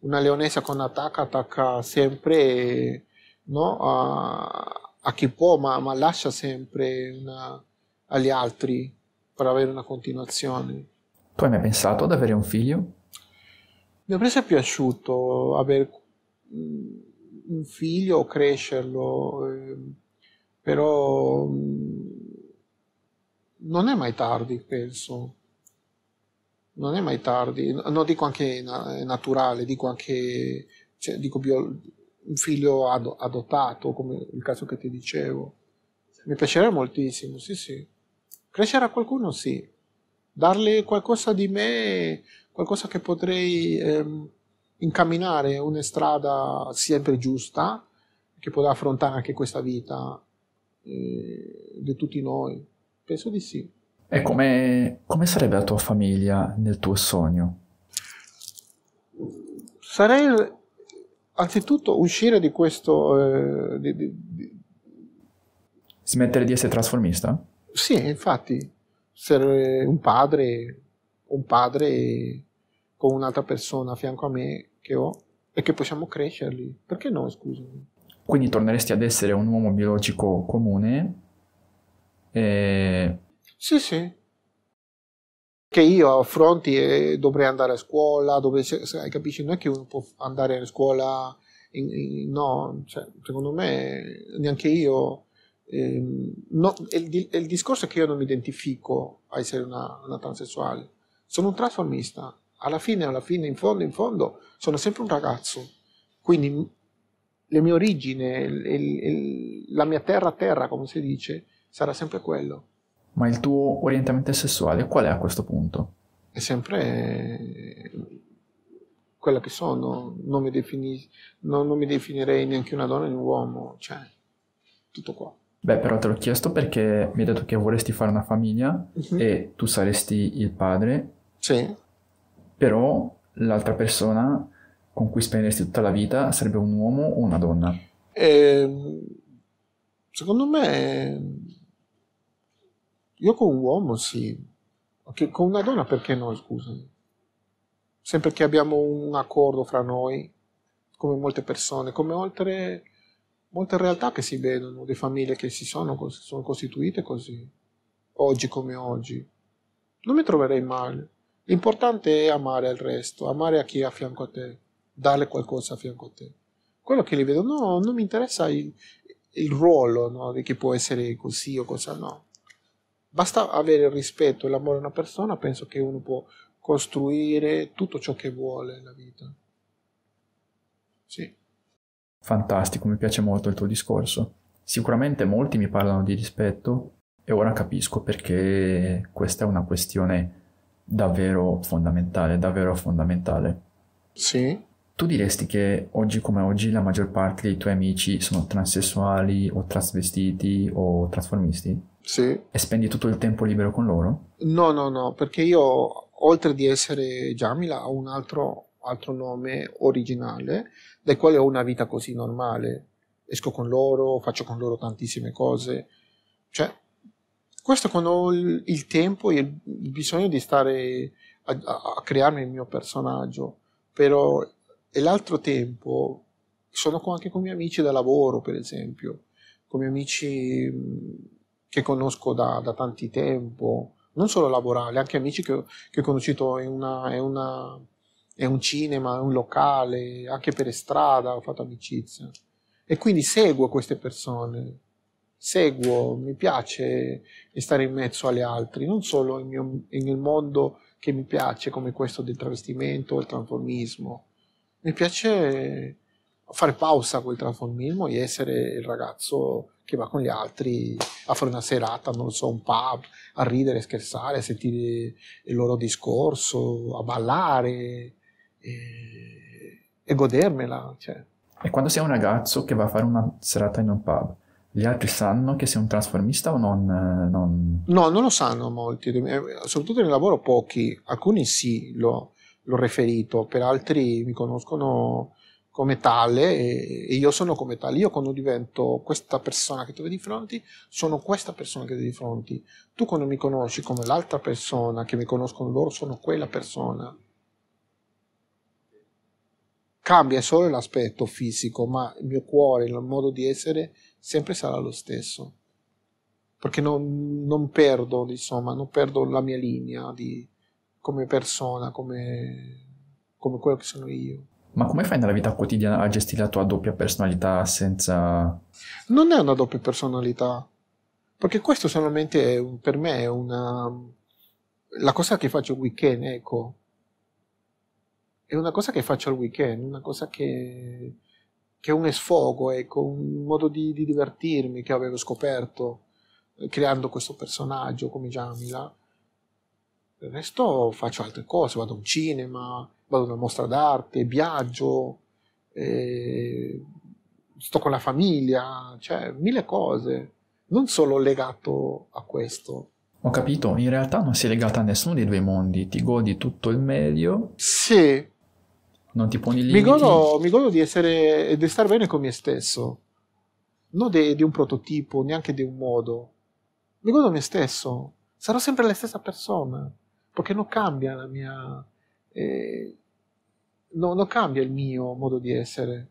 Una leonessa quando attacca, attacca sempre no? a, a, chi può, ma, ma lascia sempre una, agli altri per avere una continuazione. Tu hai mai pensato ad avere un figlio? Mi avrebbe piaciuto avere mm, un figlio o crescerlo, eh, però mm, non è mai tardi, penso. Non è mai tardi, non dico anche naturale, dico anche cioè, dico bio, un figlio ad, adottato, come il caso che ti dicevo. Mi piacerebbe moltissimo, sì, sì. Crescere a qualcuno, sì. Darle qualcosa di me, qualcosa che potrei ehm, incamminare una strada sempre giusta, che potrà affrontare anche questa vita eh, di tutti noi. Penso di sì. E come, come sarebbe la tua famiglia nel tuo sogno? Sarei anzitutto uscire di questo... Eh, di, di, di... Smettere di essere trasformista? Sì, infatti, Serve un padre, un padre con un'altra persona a fianco a me che ho e che possiamo crescerli. Perché no, scusami? Quindi torneresti ad essere un uomo biologico comune e... Eh, sì, sì. Che io affronti e dovrei andare a scuola, dovrei, capisci, non è che uno può andare a scuola, in, in, no, cioè, secondo me neanche io, ehm, no, il, il, discorso è che io non mi identifico a essere una, una transessuale, sono un trasformista, alla fine, alla fine, in fondo, in fondo, sono sempre un ragazzo, quindi le mie origini, il, il, la mia terra terra, come si dice, sarà sempre quello. Ma il tuo orientamento sessuale qual è a questo punto? È sempre eh, quella che sono, non mi, defini... non, non mi definirei neanche una donna né un uomo, cioè tutto qua. Beh, però te l'ho chiesto perché mi hai detto che vorresti fare una famiglia uh-huh. e tu saresti il padre. Sì. Però l'altra persona con cui spenderesti tutta la vita sarebbe un uomo o una donna? Eh, secondo me io con un uomo sì, okay, con una donna perché no, scusami? Sempre che abbiamo un accordo fra noi, come molte persone, come oltre molte realtà che si vedono, le famiglie che si sono, sono costituite così, oggi come oggi. Non mi troverei male. L'importante è amare il resto, amare a chi è a fianco a te, darle qualcosa a fianco a te. Quello che li vedo, no, non mi interessa il, il ruolo no, di chi può essere così o cosa no. Basta avere il rispetto e l'amore a una persona, penso che uno può costruire tutto ciò che vuole nella vita. Sì. Fantastico, mi piace molto il tuo discorso. Sicuramente molti mi parlano di rispetto e ora capisco perché questa è una questione davvero fondamentale, davvero fondamentale. Sì. Tu diresti che oggi come oggi la maggior parte dei tuoi amici sono transessuali o trasvestiti o trasformisti? Sì. E spendi tutto il tempo libero con loro? No, no, no, perché io, oltre di essere Jamila, ho un altro, altro nome originale, del quale ho una vita così normale. Esco con loro, faccio con loro tantissime cose. Cioè, questo quando ho il, il tempo e il, bisogno di stare a, a, a crearmi il mio personaggio. Però e l'altro tempo sono anche con i miei amici da lavoro, per esempio, con i miei amici che conosco da, da tanti tempo, non solo lavorale, anche amici che, che ho conosciuto in una, in una è un cinema, è un locale, anche per strada ho fatto amicizia. E quindi seguo queste persone, seguo, mi piace stare in mezzo agli altri, non solo nel mio, in mondo che mi piace, come questo del travestimento, il transformismo. Mi piace fare pausa col transformismo e essere il ragazzo che va con gli altri a fare una serata, non so, un pub, a ridere, scherzare, a sentire il loro discorso, a ballare e, e godermela. Cioè. E quando sei un ragazzo che va a fare una serata in un pub, gli altri sanno che sei un trasformista o non, eh, non... No, non lo sanno molti, eh, soprattutto nel lavoro pochi, alcuni sì, l'ho, l'ho referito, per altri mi conoscono come tale e, io sono come tale. Io quando divento questa persona che tu vedi di fronte, sono questa persona che ti vedi di fronte. Tu quando mi conosci come l'altra persona che mi conoscono loro, sono quella persona. Cambia solo l'aspetto fisico, ma il mio cuore, il modo di essere sempre sarà lo stesso. Perché non, non perdo, insomma, non perdo la mia linea di, come persona, come, come quello che sono io. Ma come fai nella vita quotidiana a gestire la tua doppia personalità senza... Non è una doppia personalità, perché questo solamente è, per me è una... la cosa che faccio il weekend, ecco. È una cosa che faccio al weekend, una cosa che, che è un sfogo, ecco, un modo di, di divertirmi che avevo scoperto eh, creando questo personaggio come Jamila. Il resto faccio altre cose, vado a un cinema, vado alla mostra d'arte, viaggio, eh, sto con la famiglia, cioè mille cose, non solo legato a questo. Ho capito, in realtà non sei legata a nessuno dei due mondi, ti godi tutto il meglio. Sì. Non ti poni limiti. Mi godo, mi godo di essere e di stare bene con me stesso, non di, di un prototipo, neanche di un modo. Mi godo me stesso, sarò sempre la stessa persona, perché non cambia la mia... Eh, no, non cambia il mio modo di essere.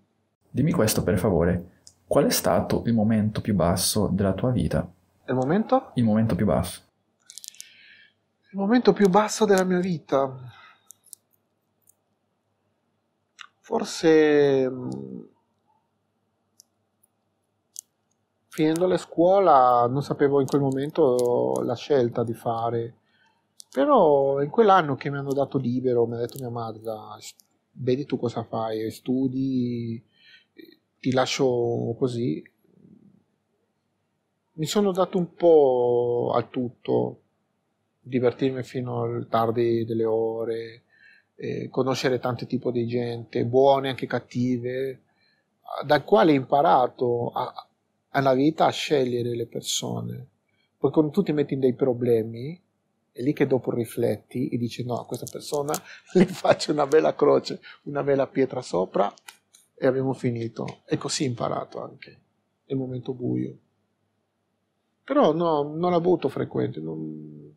Dimmi questo per favore. Qual è stato il momento più basso della tua vita? Il momento? Il momento più basso. Il momento più basso della mia vita. Forse mm, finendo la scuola non sapevo in quel momento la scelta di fare, però in quell'anno che mi hanno dato libero, mi ha detto mia madre, vedi tu cosa fai, studi, ti lascio così. Mi sono dato un po' al tutto, divertirmi fino al tardi delle ore, eh, conoscere tanti tipi di gente, buone anche cattive, dal quale ho imparato a, alla vita a scegliere le persone. Poi quando tu ti metti in dei problemi, è lì che dopo rifletti e dici no, a questa persona le faccio una bella croce, una bella pietra sopra e abbiamo finito. E così imparato anche. nel momento buio. Però no, non l'ho avuto frequente. Non...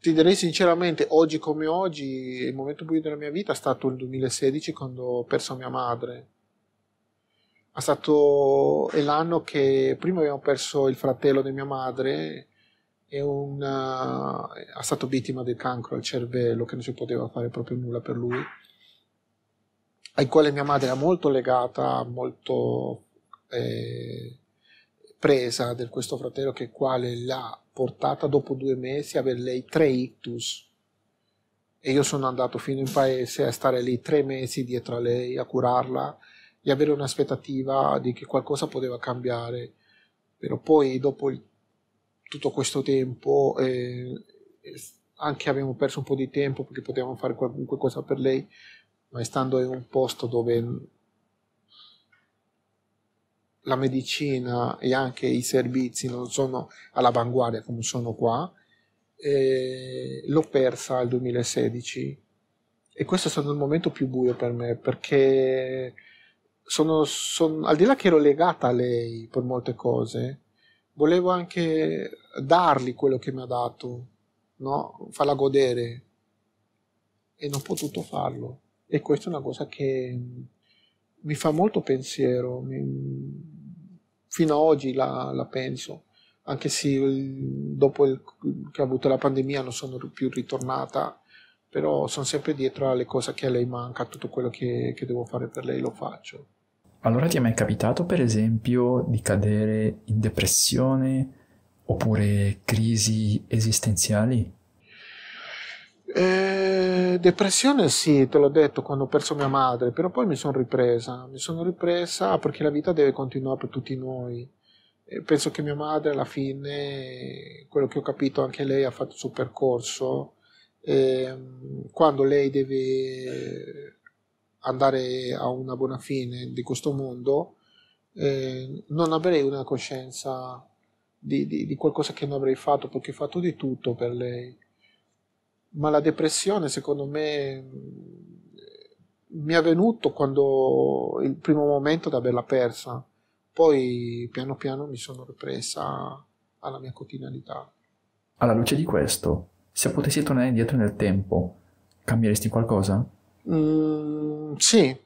Ti direi sinceramente, oggi come oggi, il momento buio della mia vita è stato il 2016 quando ho perso mia madre è stato l'anno che prima abbiamo perso il fratello di mia madre una, è stato vittima del cancro al cervello che non si poteva fare proprio nulla per lui ai quali mia madre era molto legata molto eh, presa di questo fratello che quale l'ha portata dopo due mesi a avere lei tre ictus e io sono andato fino in paese a stare lì tre mesi dietro a lei a curarla e avere un'aspettativa di che qualcosa poteva cambiare però poi dopo il tutto questo tempo, eh, anche abbiamo perso un po' di tempo perché potevamo fare qualunque cosa per lei, ma stando in un posto dove la medicina e anche i servizi non sono all'avanguardia come sono qua, eh, l'ho persa nel 2016 e questo è stato il momento più buio per me perché sono, sono, al di là che ero legata a lei per molte cose, volevo anche dargli quello che mi ha dato, no? farla godere e non ho potuto farlo. E questa è una cosa che mi fa molto pensiero, mi... fino ad oggi la, la, penso, anche se dopo il, che ha avuto la pandemia non sono più ritornata, però sono sempre dietro alle cose che a lei manca, tutto quello che, che devo fare per lei lo faccio. Allora ti è mai capitato, per esempio, di cadere in depressione oppure crisi esistenziali? Eh, depressione sì, te l'ho detto quando ho perso mia madre, però poi mi sono ripresa, mi sono ripresa perché la vita deve continuare per tutti noi. E eh, penso che mia madre alla fine, quello che ho capito, anche lei ha fatto il suo percorso. E, ehm, quando lei deve andare a una buona fine di questo mondo, eh, non avrei una coscienza di, di, di, qualcosa che non avrei fatto perché ho fatto di tutto per lei. Ma la depressione, secondo me, mm, mi è venuto quando il primo momento da averla persa, poi piano piano mi sono ripresa alla mia quotidianità. Alla luce di questo, se potessi tornare indietro nel tempo, cambieresti qualcosa? Mm, sì.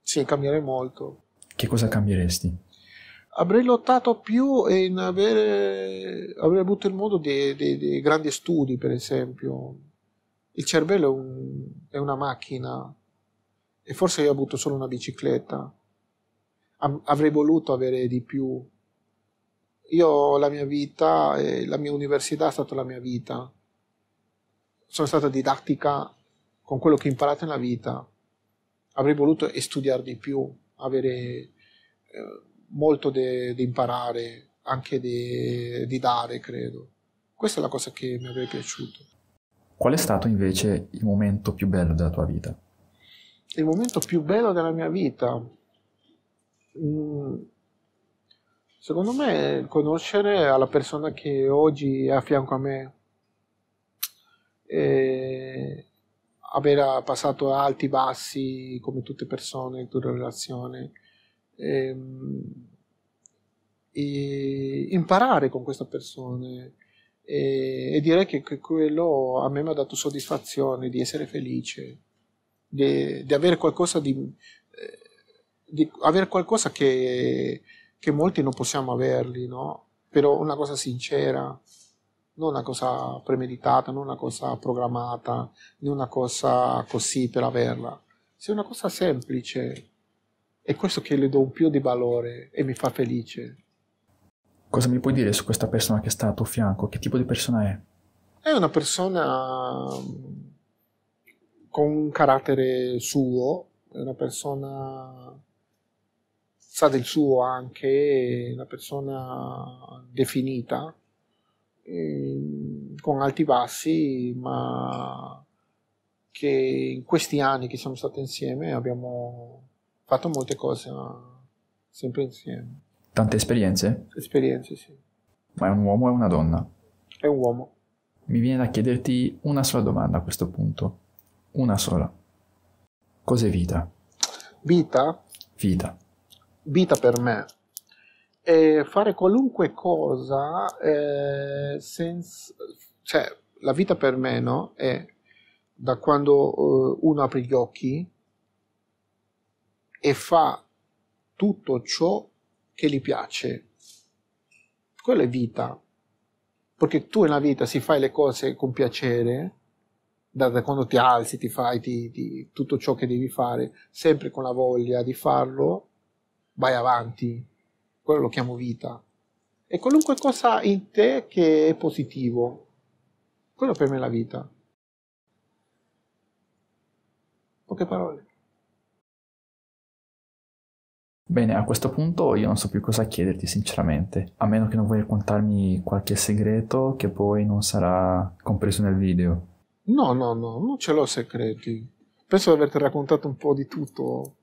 Sì, cambierei molto. Che cosa cambieresti? Avrei lottato più in avere, avrei avuto il modo di, di, di grandi studi, per esempio. Il cervello è, un, è una macchina e forse io ho avuto solo una bicicletta. Avrei voluto avere di più. Io la mia vita, la mia università è stata la mia vita. Sono stata didattica con quello che imparate nella vita, avrei voluto studiare di più, avere eh, molto da imparare, anche di dare, credo. Questa è la cosa che mi avrebbe piaciuto. Qual è stato invece il momento più bello della tua vita? Il momento più bello della mia vita? Mm. Secondo me conoscere la persona che oggi è a fianco a me. Eh, aver passato alti e bassi come tutte persone, tutte le relazione E, ehm, e imparare con questa persona e, e direi che, che, quello a me mi ha dato soddisfazione di essere felice, di, di avere qualcosa di, eh, di avere qualcosa che, che molti non possiamo averli, no? Però una cosa sincera non una cosa premeditata, non una cosa programmata, non una cosa così per averla, sia una cosa semplice. È questo che le do più di valore e mi fa felice. Cosa mi puoi dire su questa persona che sta a tuo fianco? Che tipo di persona è? È una persona mm, con un carattere suo, è una persona sa del suo anche, è una persona definita, Ehm, con alti bassi, ma che in questi anni che siamo stati insieme abbiamo fatto molte cose ma sempre insieme. Tante esperienze? Esperienze, sì. Ma è un uomo o è una donna? È un uomo. Mi viene da chiederti una sola domanda a questo punto. Una sola. Cos'è vita? Vita? Vita. Vita per me eh, fare qualunque cosa eh, senza... Cioè, la vita per me, no? È da quando eh, uno apre gli occhi e fa tutto ciò che gli piace. Quella è vita. Perché tu nella vita si fai le cose con piacere, da, da quando ti alzi, ti fai ti, ti, tutto ciò che devi fare, sempre con la voglia di farlo, vai avanti quello lo chiamo vita. è qualunque cosa in te che è positivo, quello per me è la vita. Poche parole. Bene, a questo punto io non so più cosa chiederti sinceramente, a meno che non vuoi raccontarmi qualche segreto che poi non sarà compreso nel video. No, no, no, non ce l'ho segreti. Penso di averti raccontato un po' di tutto